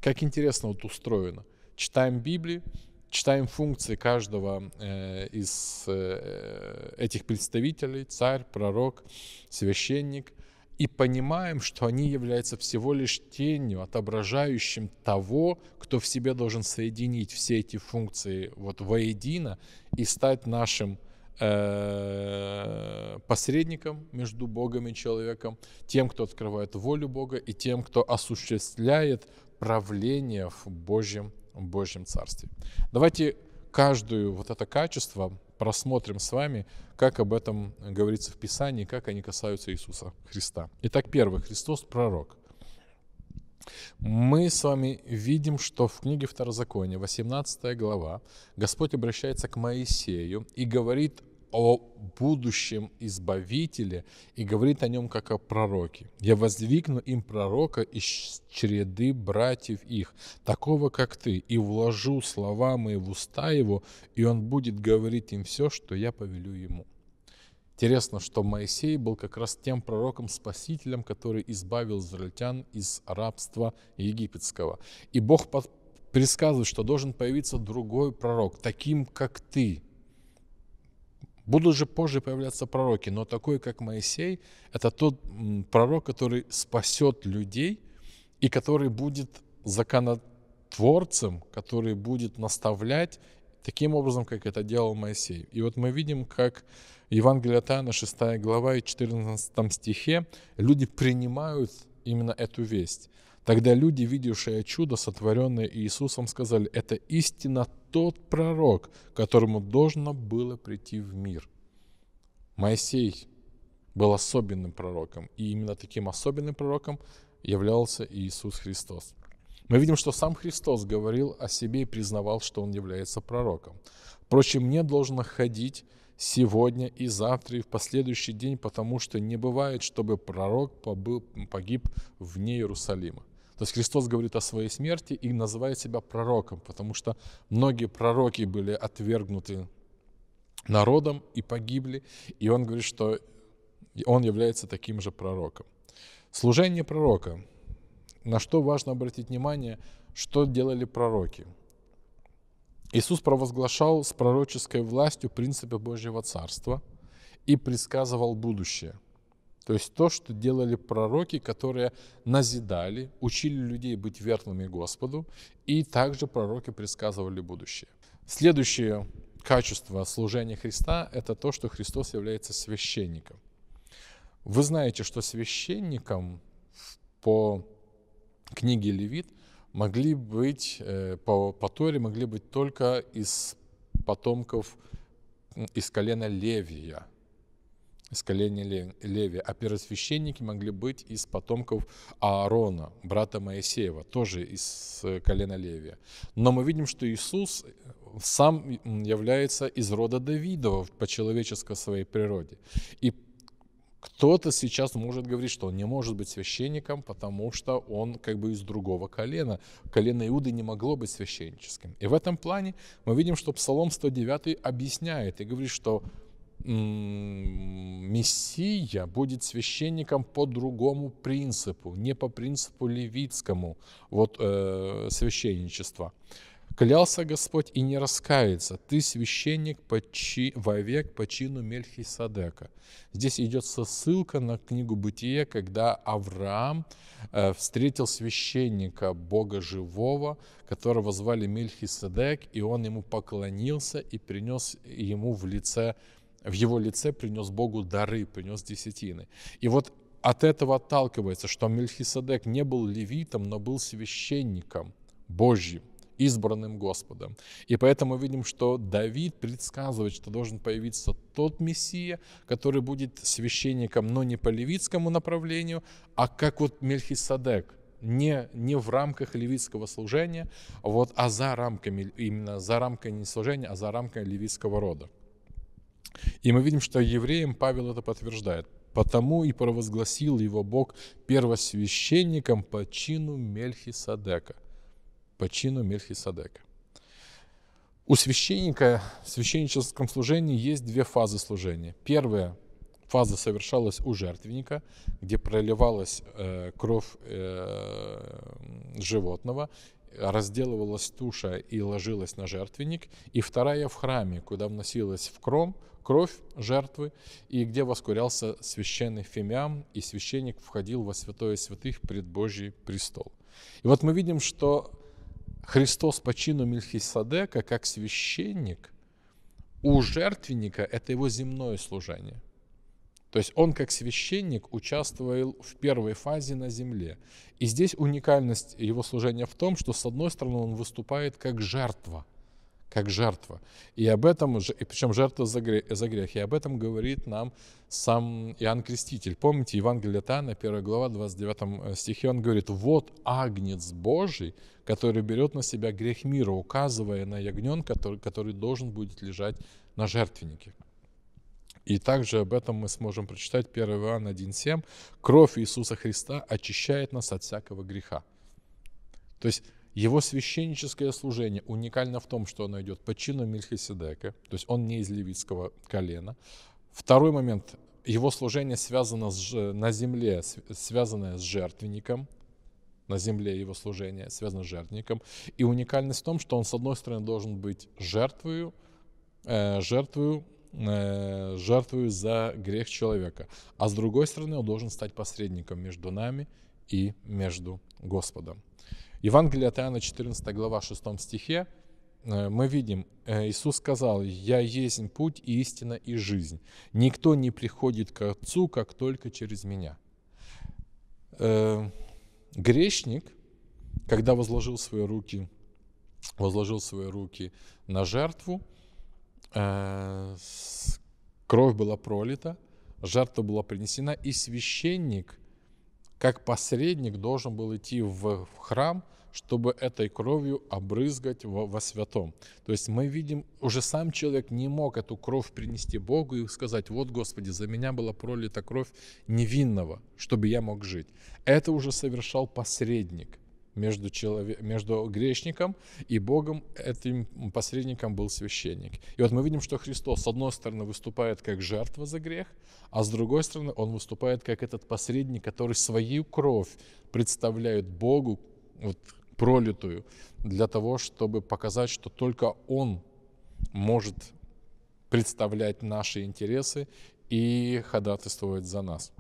Как интересно вот устроено. Читаем Библию, читаем функции каждого э, из э, этих представителей, царь, пророк, священник – и понимаем, что они являются всего лишь тенью, отображающим того, кто в себе должен соединить все эти функции вот воедино и стать нашим э, посредником между Богом и человеком, тем, кто открывает волю Бога и тем, кто осуществляет правление в Божьем, в Божьем Царстве. Давайте каждую вот это качество просмотрим с вами, как об этом говорится в Писании, как они касаются Иисуса Христа. Итак, первый, Христос – пророк. Мы с вами видим, что в книге Второзакония, 18 глава, Господь обращается к Моисею и говорит о будущем Избавителе и говорит о нем как о пророке. «Я воздвигну им пророка из череды братьев их, такого, как ты, и вложу слова мои в уста его, и он будет говорить им все, что я повелю ему». Интересно, что Моисей был как раз тем пророком-спасителем, который избавил израильтян из рабства египетского. И Бог предсказывает, что должен появиться другой пророк, таким, как ты – Будут же позже появляться пророки, но такой, как Моисей, это тот пророк, который спасет людей и который будет законотворцем, который будет наставлять таким образом, как это делал Моисей. И вот мы видим, как Евангелие от Иоанна, 6 глава и 14 стихе, люди принимают именно эту весть. Тогда люди, видевшие чудо, сотворенное Иисусом, сказали, это истинно тот пророк, которому должно было прийти в мир. Моисей был особенным пророком, и именно таким особенным пророком являлся Иисус Христос. Мы видим, что сам Христос говорил о себе и признавал, что он является пророком. Впрочем, мне должно ходить сегодня и завтра и в последующий день, потому что не бывает, чтобы пророк погиб вне Иерусалима. То есть Христос говорит о своей смерти и называет себя пророком, потому что многие пророки были отвергнуты народом и погибли. И он говорит, что он является таким же пророком. Служение пророка. На что важно обратить внимание, что делали пророки. Иисус провозглашал с пророческой властью принципы Божьего Царства и предсказывал будущее – то есть то, что делали пророки, которые назидали, учили людей быть верными Господу, и также пророки предсказывали будущее. Следующее качество служения Христа – это то, что Христос является священником. Вы знаете, что священником по книге Левит могли быть, э, по, по Торе могли быть только из потомков, из колена Левия – из колени Леви, а первосвященники могли быть из потомков Аарона, брата Моисеева, тоже из колена Леви. Но мы видим, что Иисус сам является из рода Давидова по человеческой своей природе. И кто-то сейчас может говорить, что он не может быть священником, потому что он как бы из другого колена. Колено Иуды не могло быть священническим. И в этом плане мы видим, что Псалом 109 объясняет и говорит, что Мессия будет священником по другому принципу, не по принципу левитскому вот, э, священничества. «Клялся Господь и не раскается, ты священник по чи, вовек по чину Мельхиседека». Здесь идет ссылка на книгу «Бытие», когда Авраам э, встретил священника Бога Живого, которого звали Мельхиседек, и он ему поклонился и принес ему в лице в его лице принес Богу дары, принес десятины. И вот от этого отталкивается, что Мельхиседек не был левитом, но был священником Божьим избранным Господом. И поэтому видим, что Давид предсказывает, что должен появиться тот Мессия, который будет священником, но не по левитскому направлению, а как вот Мельхиседек, не, не в рамках левитского служения, а вот, а за рамками, именно за рамками не служения, а за рамками левитского рода. И мы видим, что евреям Павел это подтверждает. «Потому и провозгласил его Бог первосвященником по чину Мельхиседека». По чину Мельхиседека. У священника в священническом служении есть две фазы служения. Первая фаза совершалась у жертвенника, где проливалась э, кровь э, животного, разделывалась туша и ложилась на жертвенник, и вторая в храме, куда вносилась в кром, кровь жертвы, и где воскурялся священный фемиам и священник входил во святое святых пред Божий престол. И вот мы видим, что Христос по чину Мельхиседека, как священник, у жертвенника – это его земное служение. То есть он как священник участвовал в первой фазе на земле. И здесь уникальность его служения в том, что с одной стороны он выступает как жертва – как жертва. И об этом, и причем жертва за грех, и об этом говорит нам сам Иоанн Креститель. Помните, Евангелие от Иоанна, 1 глава, 29 э, стихе, он говорит, «Вот агнец Божий, который берет на себя грех мира, указывая на ягненка, который, который должен будет лежать на жертвеннике». И также об этом мы сможем прочитать 1 Иоанна 1,7. «Кровь Иисуса Христа очищает нас от всякого греха». То есть его священническое служение уникально в том, что оно идет по чину Мельхиседека, то есть он не из левитского колена. Второй момент, его служение связано с, на земле, связанное с жертвенником, на земле его служение связано с жертвенником. И уникальность в том, что он, с одной стороны, должен быть жертвою, э, жертвою, э, жертвою за грех человека, а с другой стороны, он должен стать посредником между нами и между Господом. Евангелие от Иоанна, 14 глава, 6 стихе, э, мы видим, э, Иисус сказал, «Я есть путь и истина и жизнь. Никто не приходит к Отцу, как только через Меня». Э, грешник, когда возложил свои руки, возложил свои руки на жертву, кровь была пролита, жертва была принесена, и священник – как посредник должен был идти в храм, чтобы этой кровью обрызгать во, во святом. То есть мы видим, уже сам человек не мог эту кровь принести Богу и сказать, вот, Господи, за меня была пролита кровь невинного, чтобы я мог жить. Это уже совершал посредник – между, человек, между грешником и Богом, этим посредником был священник. И вот мы видим, что Христос с одной стороны выступает как жертва за грех, а с другой стороны он выступает как этот посредник, который свою кровь представляет Богу, вот, пролитую, для того, чтобы показать, что только он может представлять наши интересы и ходатайствовать за нас.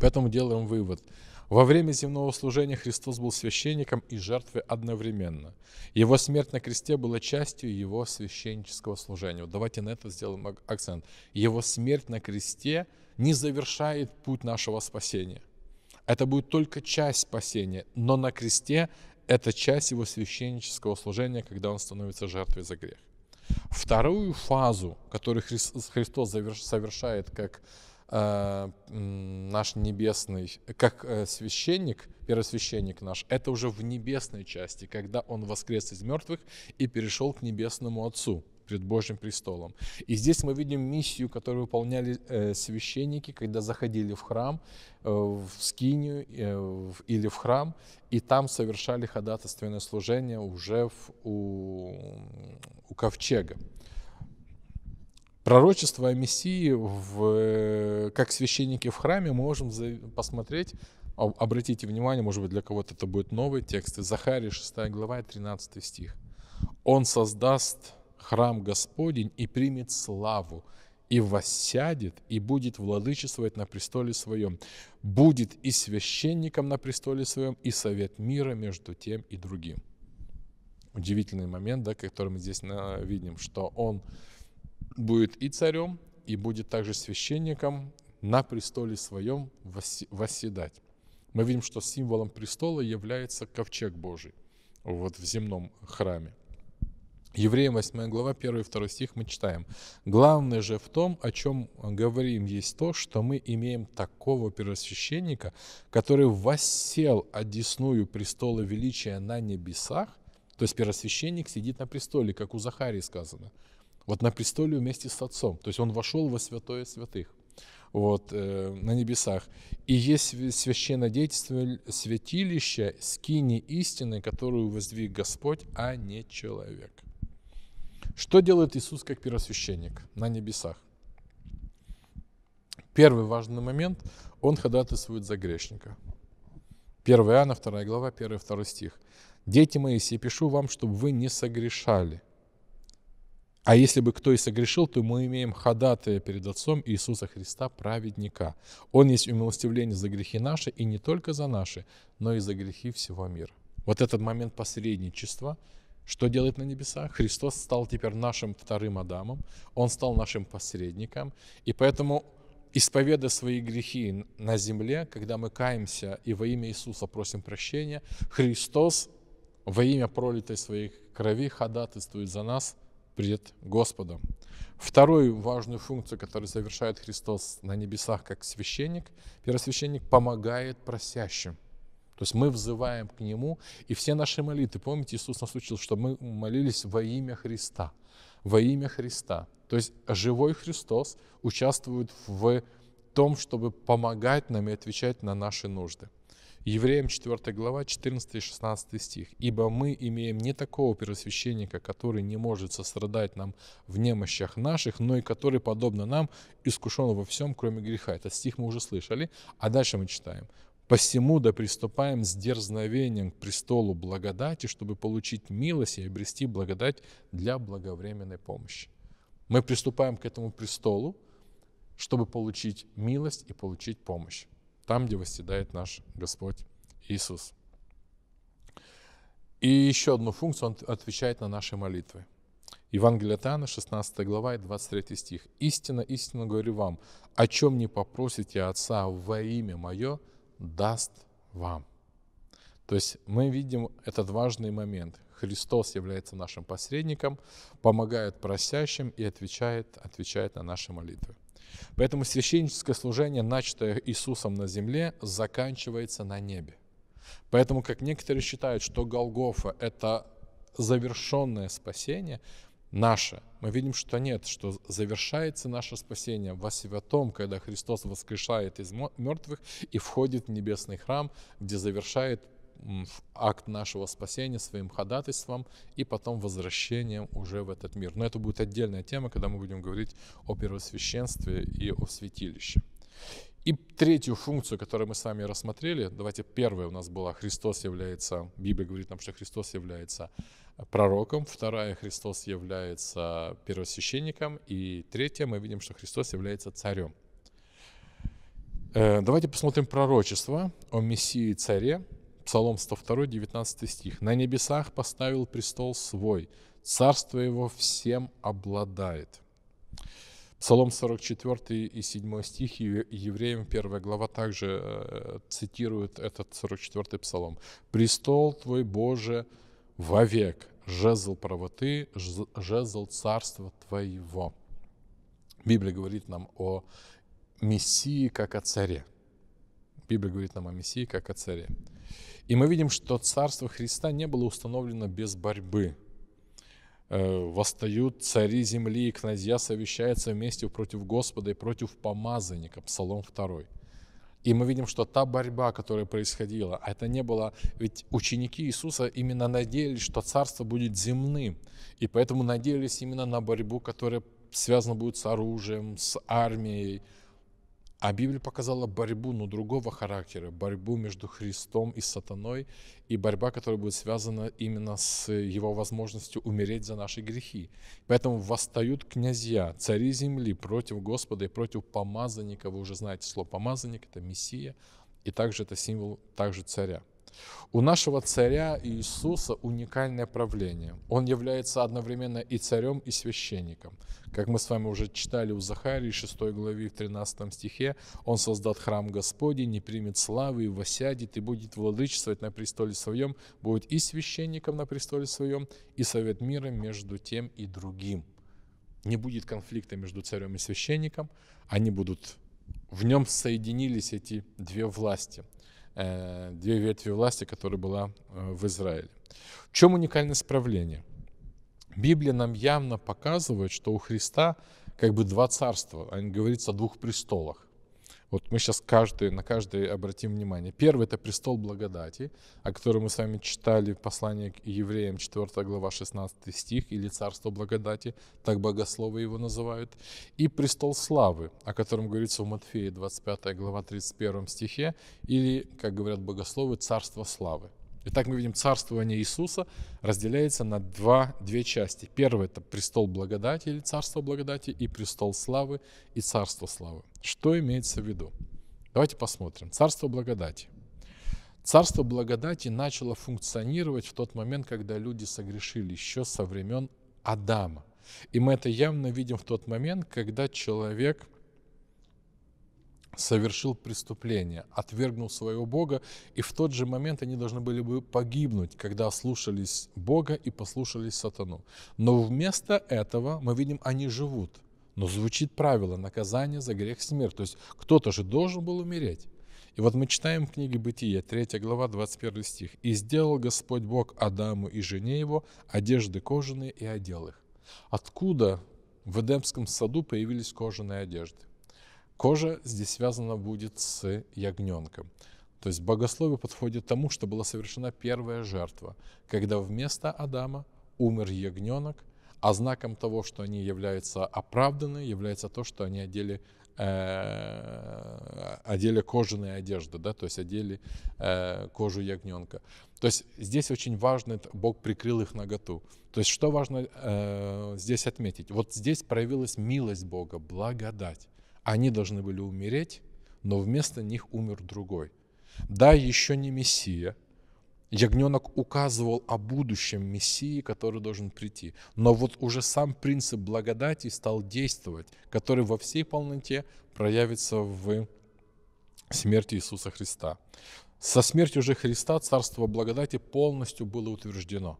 Поэтому делаем вывод – во время земного служения Христос был священником и жертвой одновременно. Его смерть на кресте была частью его священнического служения. Вот давайте на это сделаем акцент. Его смерть на кресте не завершает путь нашего спасения. Это будет только часть спасения, но на кресте это часть его священнического служения, когда он становится жертвой за грех. Вторую фазу, которую Христос совершает как Э, наш небесный, как э, священник, первосвященник наш, это уже в небесной части, когда он воскрес из мертвых и перешел к небесному Отцу пред Божьим престолом. И здесь мы видим миссию, которую выполняли э, священники, когда заходили в храм, э, в скинию э, в, или в храм, и там совершали ходатайственное служение уже в, у, у ковчега. Пророчество о Мессии в, э, как священники в храме можем посмотреть, обратите внимание, может быть, для кого-то это будет новый текст, из Захарии 6 глава, 13 стих. «Он создаст храм Господень и примет славу, и воссядет, и будет владычествовать на престоле своем, будет и священником на престоле своем, и совет мира между тем и другим». Удивительный момент, да, который мы здесь видим, что он будет и царем, и будет также священником на престоле своем восседать. Мы видим, что символом престола является ковчег Божий вот в земном храме. Евреям 8 глава, 1 и 2 стих мы читаем. «Главное же в том, о чем говорим, есть то, что мы имеем такого первосвященника, который воссел одесную престола величия на небесах». То есть первосвященник сидит на престоле, как у Захарии сказано – вот на престоле вместе с Отцом. То есть он вошел во святое святых вот, э, на небесах. И есть священное действие святилища, скини истины, которую воздвиг Господь, а не человек. Что делает Иисус как первосвященник на небесах? Первый важный момент – Он ходатайствует за грешника. 1 Иоанна, 2 глава, 1-2 стих. «Дети мои, я пишу вам, чтобы вы не согрешали». А если бы кто и согрешил, то мы имеем ходатая перед Отцом Иисуса Христа, праведника. Он есть умилостивление за грехи наши, и не только за наши, но и за грехи всего мира. Вот этот момент посредничества, что делает на небесах? Христос стал теперь нашим вторым Адамом, Он стал нашим посредником, и поэтому исповедуя свои грехи на земле, когда мы каемся и во имя Иисуса просим прощения, Христос во имя пролитой своей крови ходатайствует за нас – пред Господом. Вторую важную функцию, которую совершает Христос на небесах как священник, первосвященник помогает просящим. То есть мы взываем к Нему, и все наши молитвы, помните, Иисус нас учил, что мы молились во имя Христа, во имя Христа. То есть живой Христос участвует в том, чтобы помогать нам и отвечать на наши нужды. Евреям 4 глава 14 и 16 стих. «Ибо мы имеем не такого первосвященника, который не может сострадать нам в немощах наших, но и который, подобно нам, искушен во всем, кроме греха». Этот стих мы уже слышали, а дальше мы читаем. «Посему да приступаем с дерзновением к престолу благодати, чтобы получить милость и обрести благодать для благовременной помощи». Мы приступаем к этому престолу, чтобы получить милость и получить помощь там, где восседает наш Господь Иисус. И еще одну функцию он отвечает на наши молитвы. Евангелие от Иоанна, 16 глава и 23 стих. "Истинно, истинно говорю вам, о чем не попросите Отца во имя Мое, даст вам». То есть мы видим этот важный момент. Христос является нашим посредником, помогает просящим и отвечает, отвечает на наши молитвы. Поэтому священническое служение, начатое Иисусом на земле, заканчивается на небе. Поэтому, как некоторые считают, что Голгофа – это завершенное спасение наше, мы видим, что нет, что завершается наше спасение во святом, когда Христос воскрешает из мертвых и входит в небесный храм, где завершает акт нашего спасения своим ходатайством и потом возвращением уже в этот мир. Но это будет отдельная тема, когда мы будем говорить о первосвященстве и о святилище. И третью функцию, которую мы с вами рассмотрели, давайте первая у нас была, Христос является, Библия говорит нам, что Христос является пророком, вторая, Христос является первосвященником, и третья, мы видим, что Христос является царем. Э, давайте посмотрим пророчество о Мессии Царе, Псалом 102, 19 стих. «На небесах поставил престол свой, царство его всем обладает». Псалом 44 и 7 стих, Евреям 1 глава также э, цитирует этот 44 псалом. «Престол твой, Боже, вовек, жезл правоты, жезл царства твоего». Библия говорит нам о Мессии как о царе. Библия говорит нам о Мессии как о царе. И мы видим, что Царство Христа не было установлено без борьбы. Э, «Восстают цари земли, и князья совещаются вместе против Господа и против помазанника» Псалом 2. И мы видим, что та борьба, которая происходила, а это не было, ведь ученики Иисуса именно надеялись, что царство будет земным, и поэтому надеялись именно на борьбу, которая связана будет с оружием, с армией, а Библия показала борьбу, но другого характера, борьбу между Христом и сатаной, и борьба, которая будет связана именно с его возможностью умереть за наши грехи. Поэтому восстают князья, цари земли против Господа и против помазанника. Вы уже знаете слово помазанник, это Мессия, и также это символ также царя. У нашего царя Иисуса уникальное правление. Он является одновременно и царем, и священником. Как мы с вами уже читали у Захарии 6 главе в 13 стихе, он создат храм Господень, не примет славы и восядет, и будет владычествовать на престоле своем, будет и священником на престоле своем, и совет мира между тем и другим. Не будет конфликта между царем и священником, они будут в нем соединились эти две власти – Э, две ветви власти, которая была э, в Израиле. В чем уникальное правления? Библия нам явно показывает, что у Христа как бы два царства, а не говорится о двух престолах. Вот мы сейчас каждый, на каждый обратим внимание. Первый – это престол благодати, о котором мы с вами читали в послании к евреям, 4 глава, 16 стих, или царство благодати, так богословы его называют. И престол славы, о котором говорится в Матфея, 25 глава, 31 стихе, или, как говорят богословы, царство славы. Итак, мы видим, царствование Иисуса разделяется на два, две части. Первое – это престол благодати или царство благодати, и престол славы и царство славы. Что имеется в виду? Давайте посмотрим. Царство благодати. Царство благодати начало функционировать в тот момент, когда люди согрешили еще со времен Адама. И мы это явно видим в тот момент, когда человек совершил преступление, отвергнул своего Бога, и в тот же момент они должны были бы погибнуть, когда слушались Бога и послушались сатану. Но вместо этого мы видим, они живут. Но звучит правило наказание за грех смерть. То есть кто-то же должен был умереть. И вот мы читаем в книге Бытия, 3 глава, 21 стих. «И сделал Господь Бог Адаму и жене его одежды кожаные и одел их». Откуда в Эдемском саду появились кожаные одежды? Кожа здесь связана будет с ягненком. То есть богословие подходит тому, что была совершена первая жертва, когда вместо Адама умер ягненок, а знаком того, что они являются оправданы, является то, что они одели, э, одели кожаные одежды, да, то есть одели э, кожу ягненка. То есть здесь очень важно, Бог прикрыл их наготу. То есть что важно э, здесь отметить? Вот здесь проявилась милость Бога, благодать. Они должны были умереть, но вместо них умер другой. Да, еще не Мессия. Ягненок указывал о будущем Мессии, который должен прийти. Но вот уже сам принцип благодати стал действовать, который во всей полноте проявится в смерти Иисуса Христа. Со смертью же Христа царство благодати полностью было утверждено.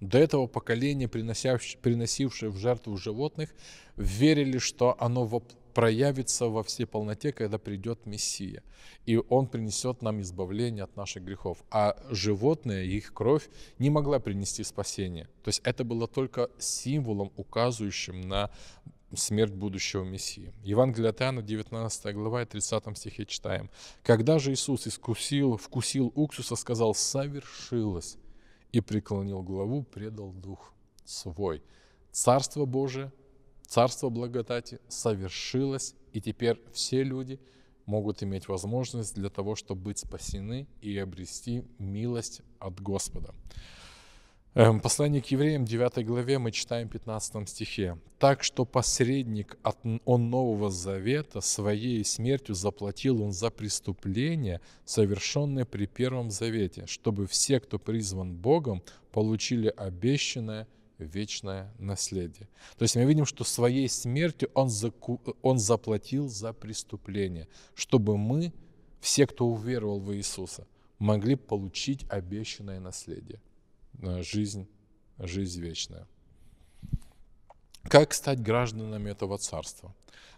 До этого поколение, приносившее в жертву животных, верили, что оно воплощено проявится во всей полноте, когда придет Мессия. И Он принесет нам избавление от наших грехов. А животные, их кровь не могла принести спасение. То есть это было только символом, указывающим на смерть будущего Мессии. Евангелие от Иоанна, 19 глава, 30 стихе читаем. «Когда же Иисус искусил, вкусил уксуса, сказал, совершилось, и преклонил главу, предал дух свой. Царство Божие – Царство благодати совершилось, и теперь все люди могут иметь возможность для того, чтобы быть спасены и обрести милость от Господа. Эм, послание к евреям, 9 главе, мы читаем 15 стихе. «Так что посредник от он Нового Завета своей смертью заплатил он за преступление, совершенное при Первом Завете, чтобы все, кто призван Богом, получили обещанное – вечное наследие. То есть мы видим, что своей смертью он, заку... он заплатил за преступление, чтобы мы, все, кто уверовал в Иисуса, могли получить обещанное наследие, э, жизнь, жизнь вечная. Как стать гражданами этого царства?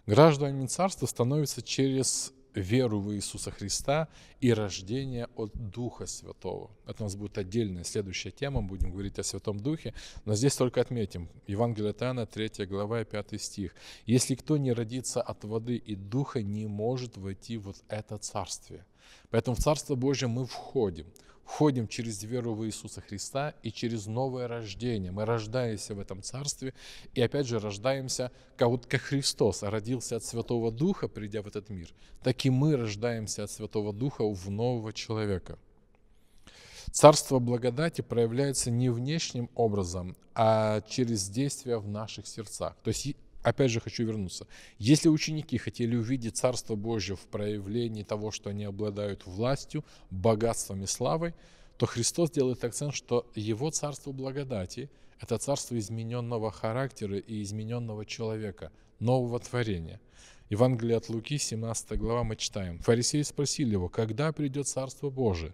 Гражданами царства становится через веру в Иисуса Христа и рождение от Духа Святого. Это у нас будет отдельная следующая тема, Мы будем говорить о Святом Духе, но здесь только отметим. Евангелие от Иоанна, 3 глава, 5 стих. «Если кто не родится от воды и Духа, не может войти вот это царствие». Поэтому в Царство Божье мы входим – ходим через веру в Иисуса Христа и через новое рождение. Мы рождаемся в этом царстве и опять же рождаемся, как, вот как Христос родился от Святого Духа, придя в этот мир, так и мы рождаемся от Святого Духа в нового человека. Царство благодати проявляется не внешним образом, а через действия в наших сердцах. То есть опять же хочу вернуться. Если ученики хотели увидеть Царство Божье в проявлении того, что они обладают властью, богатством и славой, то Христос делает акцент, что Его Царство благодати – это Царство измененного характера и измененного человека, нового творения. Евангелие от Луки, 17 глава, мы читаем. Фарисеи спросили его, когда придет Царство Божие?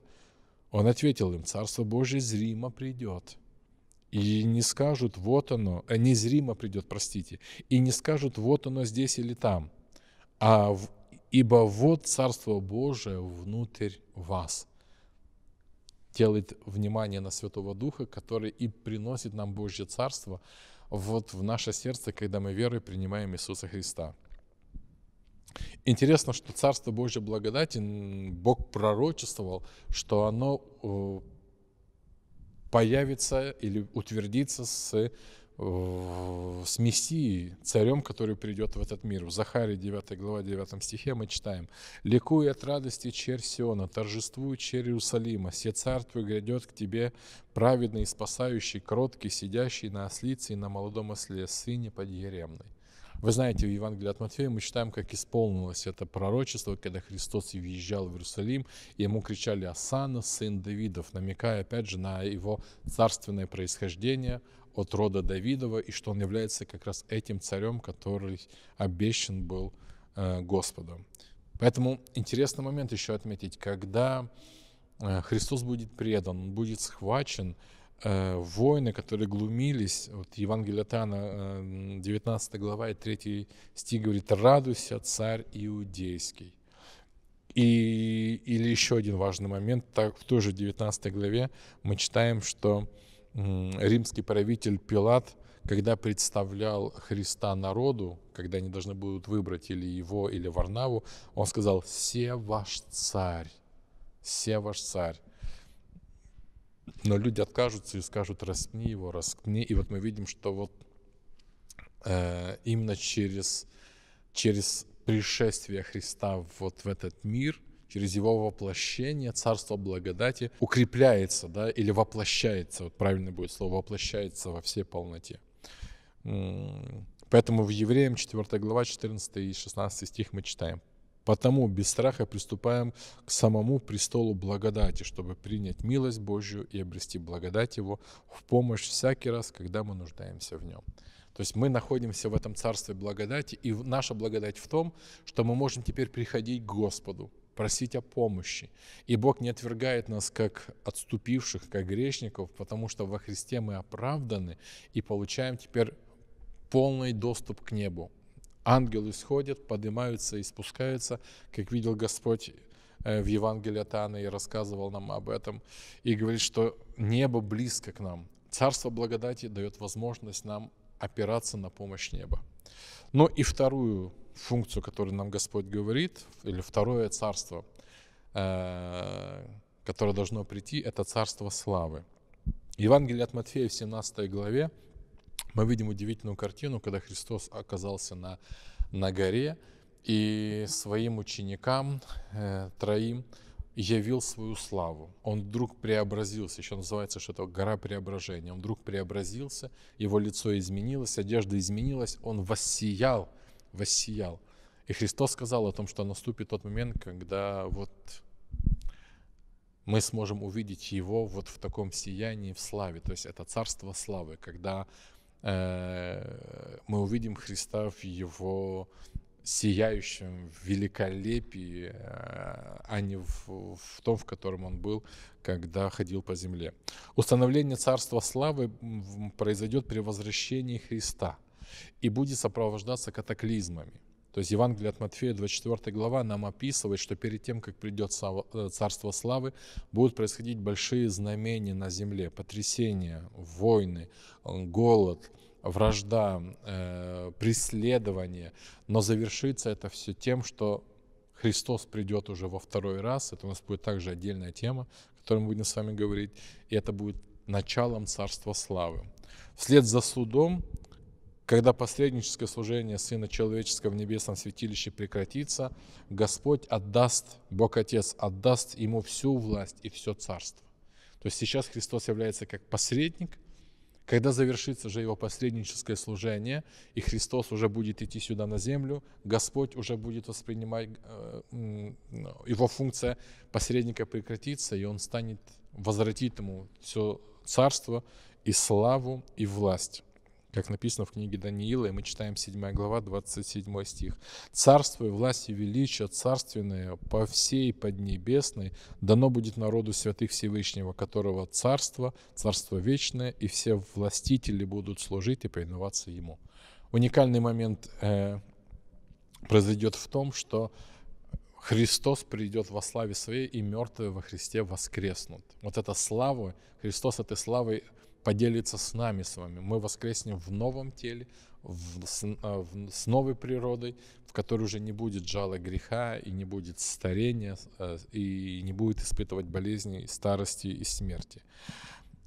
Он ответил им, Царство Божие зримо придет – и не скажут, вот оно, э, незримо придет, простите, и не скажут, вот оно здесь или там, а в, ибо вот Царство Божие внутрь вас. Делает внимание на Святого Духа, который и приносит нам Божье Царство вот в наше сердце, когда мы верой принимаем Иисуса Христа. Интересно, что Царство Божье благодати Бог пророчествовал, что оно появится или утвердится с, э, с Мессией, царем, который придет в этот мир. В Захаре 9 глава 9 стихе мы читаем «Ликуй от радости черь Сиона, торжествуй черь Иерусалима, все царство грядет к тебе, праведный, спасающий, кроткий, сидящий на ослице и на молодом осле, сыне подъеремной». Вы знаете, в Евангелии от Матфея мы читаем, как исполнилось это пророчество, когда Христос въезжал в Иерусалим, и ему кричали «Асана, сын Давидов», намекая, опять же, на его царственное происхождение от рода Давидова, и что он является как раз этим царем, который обещан был э, Господом. Поэтому интересный момент еще отметить, когда э, Христос будет предан, он будет схвачен – Э, воины, которые глумились, вот Евангелие Тана, 19 э, глава и 3 стих говорит, «Радуйся, царь иудейский». И, или еще один важный момент, так, в той же 19 главе мы читаем, что римский правитель Пилат, когда представлял Христа народу, когда они должны будут выбрать или его, или Варнаву, он сказал «Се ваш царь, се ваш царь» но люди откажутся и скажут, распни его, раскни. И вот мы видим, что вот э, именно через, через пришествие Христа вот в этот мир, через его воплощение царство благодати укрепляется, да, или воплощается, вот правильно будет слово, воплощается во всей полноте. Поэтому в Евреям 4 глава 14 и 16 стих мы читаем. Потому без страха приступаем к самому престолу благодати, чтобы принять милость Божью и обрести благодать Его в помощь всякий раз, когда мы нуждаемся в Нем. То есть мы находимся в этом царстве благодати, и наша благодать в том, что мы можем теперь приходить к Господу, просить о помощи. И Бог не отвергает нас как отступивших, как грешников, потому что во Христе мы оправданы и получаем теперь полный доступ к небу, Ангелы сходят, поднимаются и спускаются, как видел Господь э, в Евангелии от Анны и рассказывал нам об этом. И говорит, что небо близко к нам. Царство благодати дает возможность нам опираться на помощь неба. Ну и вторую функцию, которую нам Господь говорит, или второе царство, э, которое должно прийти, это царство славы. Евангелие от Матфея в 17 главе мы видим удивительную картину, когда Христос оказался на, на горе и своим ученикам, э, троим, явил свою славу. Он вдруг преобразился, еще называется, что то гора преображения. Он вдруг преобразился, его лицо изменилось, одежда изменилась, он воссиял, воссиял. И Христос сказал о том, что наступит тот момент, когда вот мы сможем увидеть его вот в таком сиянии, в славе. То есть это царство славы, когда Э, мы увидим Христа в его сияющем великолепии, э, а не в, в том, в котором он был, когда ходил по земле. Установление Царства Славы произойдет при возвращении Христа и будет сопровождаться катаклизмами – то есть Евангелие от Матфея, 24 глава, нам описывает, что перед тем, как придет э, Царство Славы, будут происходить большие знамения на земле, потрясения, войны, э, голод, вражда, э, преследование. Но завершится это все тем, что Христос придет уже во второй раз. Это у нас будет также отдельная тема, о которой мы будем с вами говорить. И это будет началом Царства Славы. Вслед за судом когда посредническое служение Сына Человеческого в небесном святилище прекратится, Господь отдаст, Бог Отец отдаст Ему всю власть и все царство. То есть сейчас Христос является как посредник, когда завершится же его посредническое служение, и Христос уже будет идти сюда на землю, Господь уже будет воспринимать, э, его функция посредника прекратится, и он станет возвратит ему все царство и славу и власть как написано в книге Даниила, и мы читаем 7 глава, 27 стих. «Царство и власть и величие царственное по всей поднебесной дано будет народу святых Всевышнего, которого царство, царство вечное, и все властители будут служить и повиноваться ему». Уникальный момент э, произойдет в том, что Христос придет во славе своей, и мертвые во Христе воскреснут. Вот эта слава, Христос этой славой поделится с нами с вами. Мы воскреснем в новом теле, в, с, а, в, с новой природой, в которой уже не будет жала греха и не будет старения, а, и не будет испытывать болезни, старости и смерти.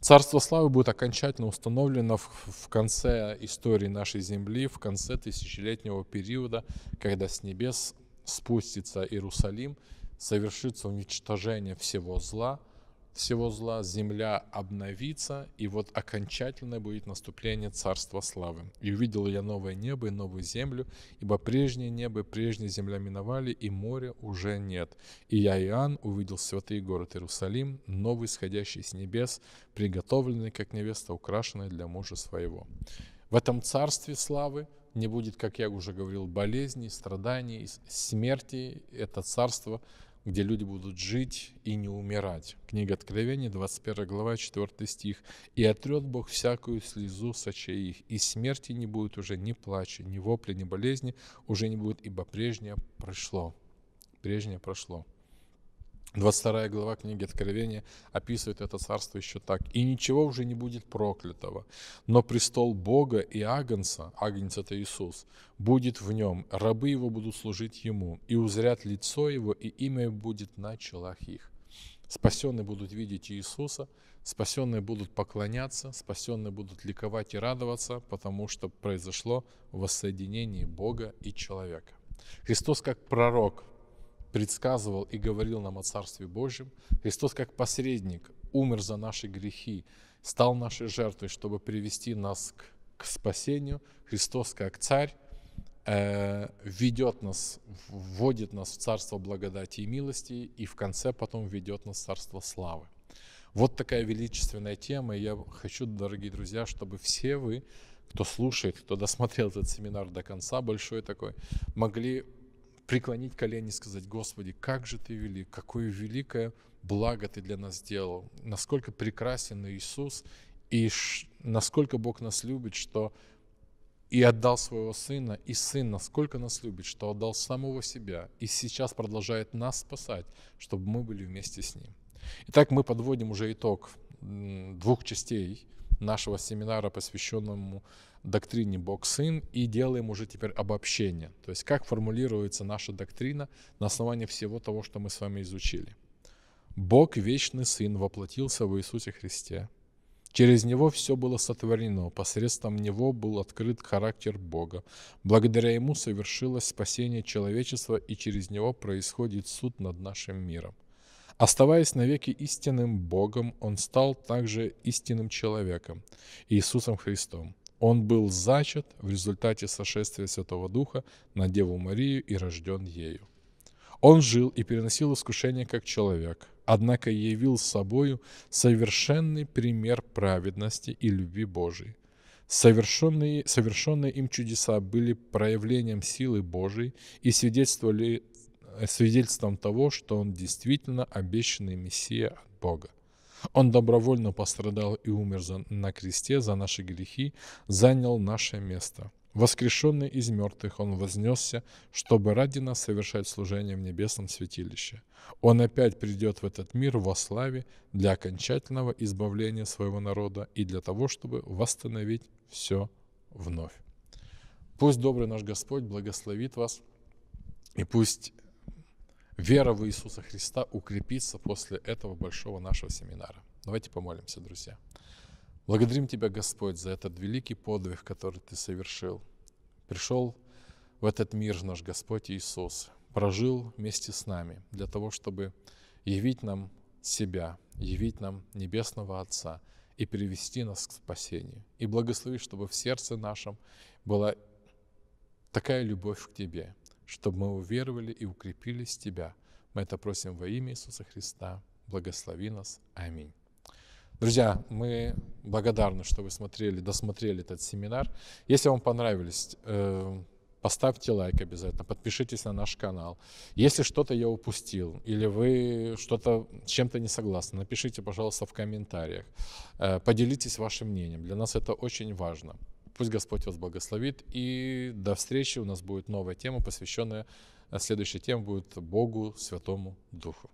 Царство славы будет окончательно установлено в, в конце истории нашей земли, в конце тысячелетнего периода, когда с небес спустится Иерусалим, совершится уничтожение всего зла – всего зла, земля обновится, и вот окончательное будет наступление Царства Славы. И увидел я новое небо и новую землю, ибо прежнее небо и прежняя земля миновали, и моря уже нет. И я, Иоанн, увидел святый город Иерусалим, новый, сходящий с небес, приготовленный, как невеста, украшенная для мужа своего. В этом Царстве Славы не будет, как я уже говорил, болезней, страданий, смерти. Это Царство где люди будут жить и не умирать. Книга Откровения, 21 глава, 4 стих. «И отрет Бог всякую слезу с очей их, и смерти не будет уже ни плача, ни вопля, ни болезни уже не будет, ибо прежнее прошло». Прежнее прошло. 22 глава книги Откровения описывает это царство еще так. «И ничего уже не будет проклятого, но престол Бога и Агнца, Агнец это Иисус, будет в нем, рабы его будут служить ему, и узрят лицо его, и имя будет на челах их». Спасенные будут видеть Иисуса, спасенные будут поклоняться, спасенные будут ликовать и радоваться, потому что произошло воссоединение Бога и человека. Христос как пророк предсказывал и говорил нам о Царстве Божьем. Христос как посредник умер за наши грехи, стал нашей жертвой, чтобы привести нас к, к спасению. Христос как Царь э, ведет нас, вводит нас в Царство благодати и милости, и в конце потом ведет нас в Царство славы. Вот такая величественная тема. И я хочу, дорогие друзья, чтобы все вы, кто слушает, кто досмотрел этот семинар до конца, большой такой, могли преклонить колени и сказать, Господи, как же Ты велик, какое великое благо Ты для нас сделал, насколько прекрасен Иисус и насколько Бог нас любит, что и отдал своего сына, и сын насколько нас любит, что отдал самого себя, и сейчас продолжает нас спасать, чтобы мы были вместе с ним. Итак, мы подводим уже итог двух частей нашего семинара, посвященному доктрине Бог-Сын и делаем уже теперь обобщение. То есть как формулируется наша доктрина на основании всего того, что мы с вами изучили. Бог, вечный Сын, воплотился в Иисусе Христе. Через Него все было сотворено, посредством Него был открыт характер Бога. Благодаря Ему совершилось спасение человечества, и через Него происходит суд над нашим миром. Оставаясь навеки истинным Богом, Он стал также истинным человеком, Иисусом Христом. Он был зачат в результате сошествия Святого Духа на Деву Марию и рожден ею. Он жил и переносил искушение как человек, однако явил собою совершенный пример праведности и любви Божией. Совершенные, совершенные им чудеса были проявлением силы Божией и свидетельствовали свидетельством того, что он действительно обещанный Мессия от Бога. Он добровольно пострадал и умер за, на кресте за наши грехи, занял наше место. Воскрешенный из мертвых, Он вознесся, чтобы ради нас совершать служение в небесном святилище. Он опять придет в этот мир во славе для окончательного избавления своего народа и для того, чтобы восстановить все вновь. Пусть добрый наш Господь благословит вас, и пусть вера в Иисуса Христа укрепится после этого большого нашего семинара. Давайте помолимся, друзья. Благодарим Тебя, Господь, за этот великий подвиг, который Ты совершил. Пришел в этот мир наш Господь Иисус, прожил вместе с нами для того, чтобы явить нам себя, явить нам Небесного Отца и привести нас к спасению. И благослови, чтобы в сердце нашем была такая любовь к Тебе – чтобы мы уверовали и укрепились в Тебя. Мы это просим во имя Иисуса Христа. Благослови нас. Аминь. Друзья, мы благодарны, что вы смотрели, досмотрели этот семинар. Если вам понравилось, э, поставьте лайк обязательно, подпишитесь на наш канал. Если что-то я упустил или вы что-то чем-то не согласны, напишите, пожалуйста, в комментариях. Э, поделитесь вашим мнением. Для нас это очень важно. Пусть Господь вас благословит. И до встречи. У нас будет новая тема, посвященная... А следующая тема будет Богу, Святому Духу.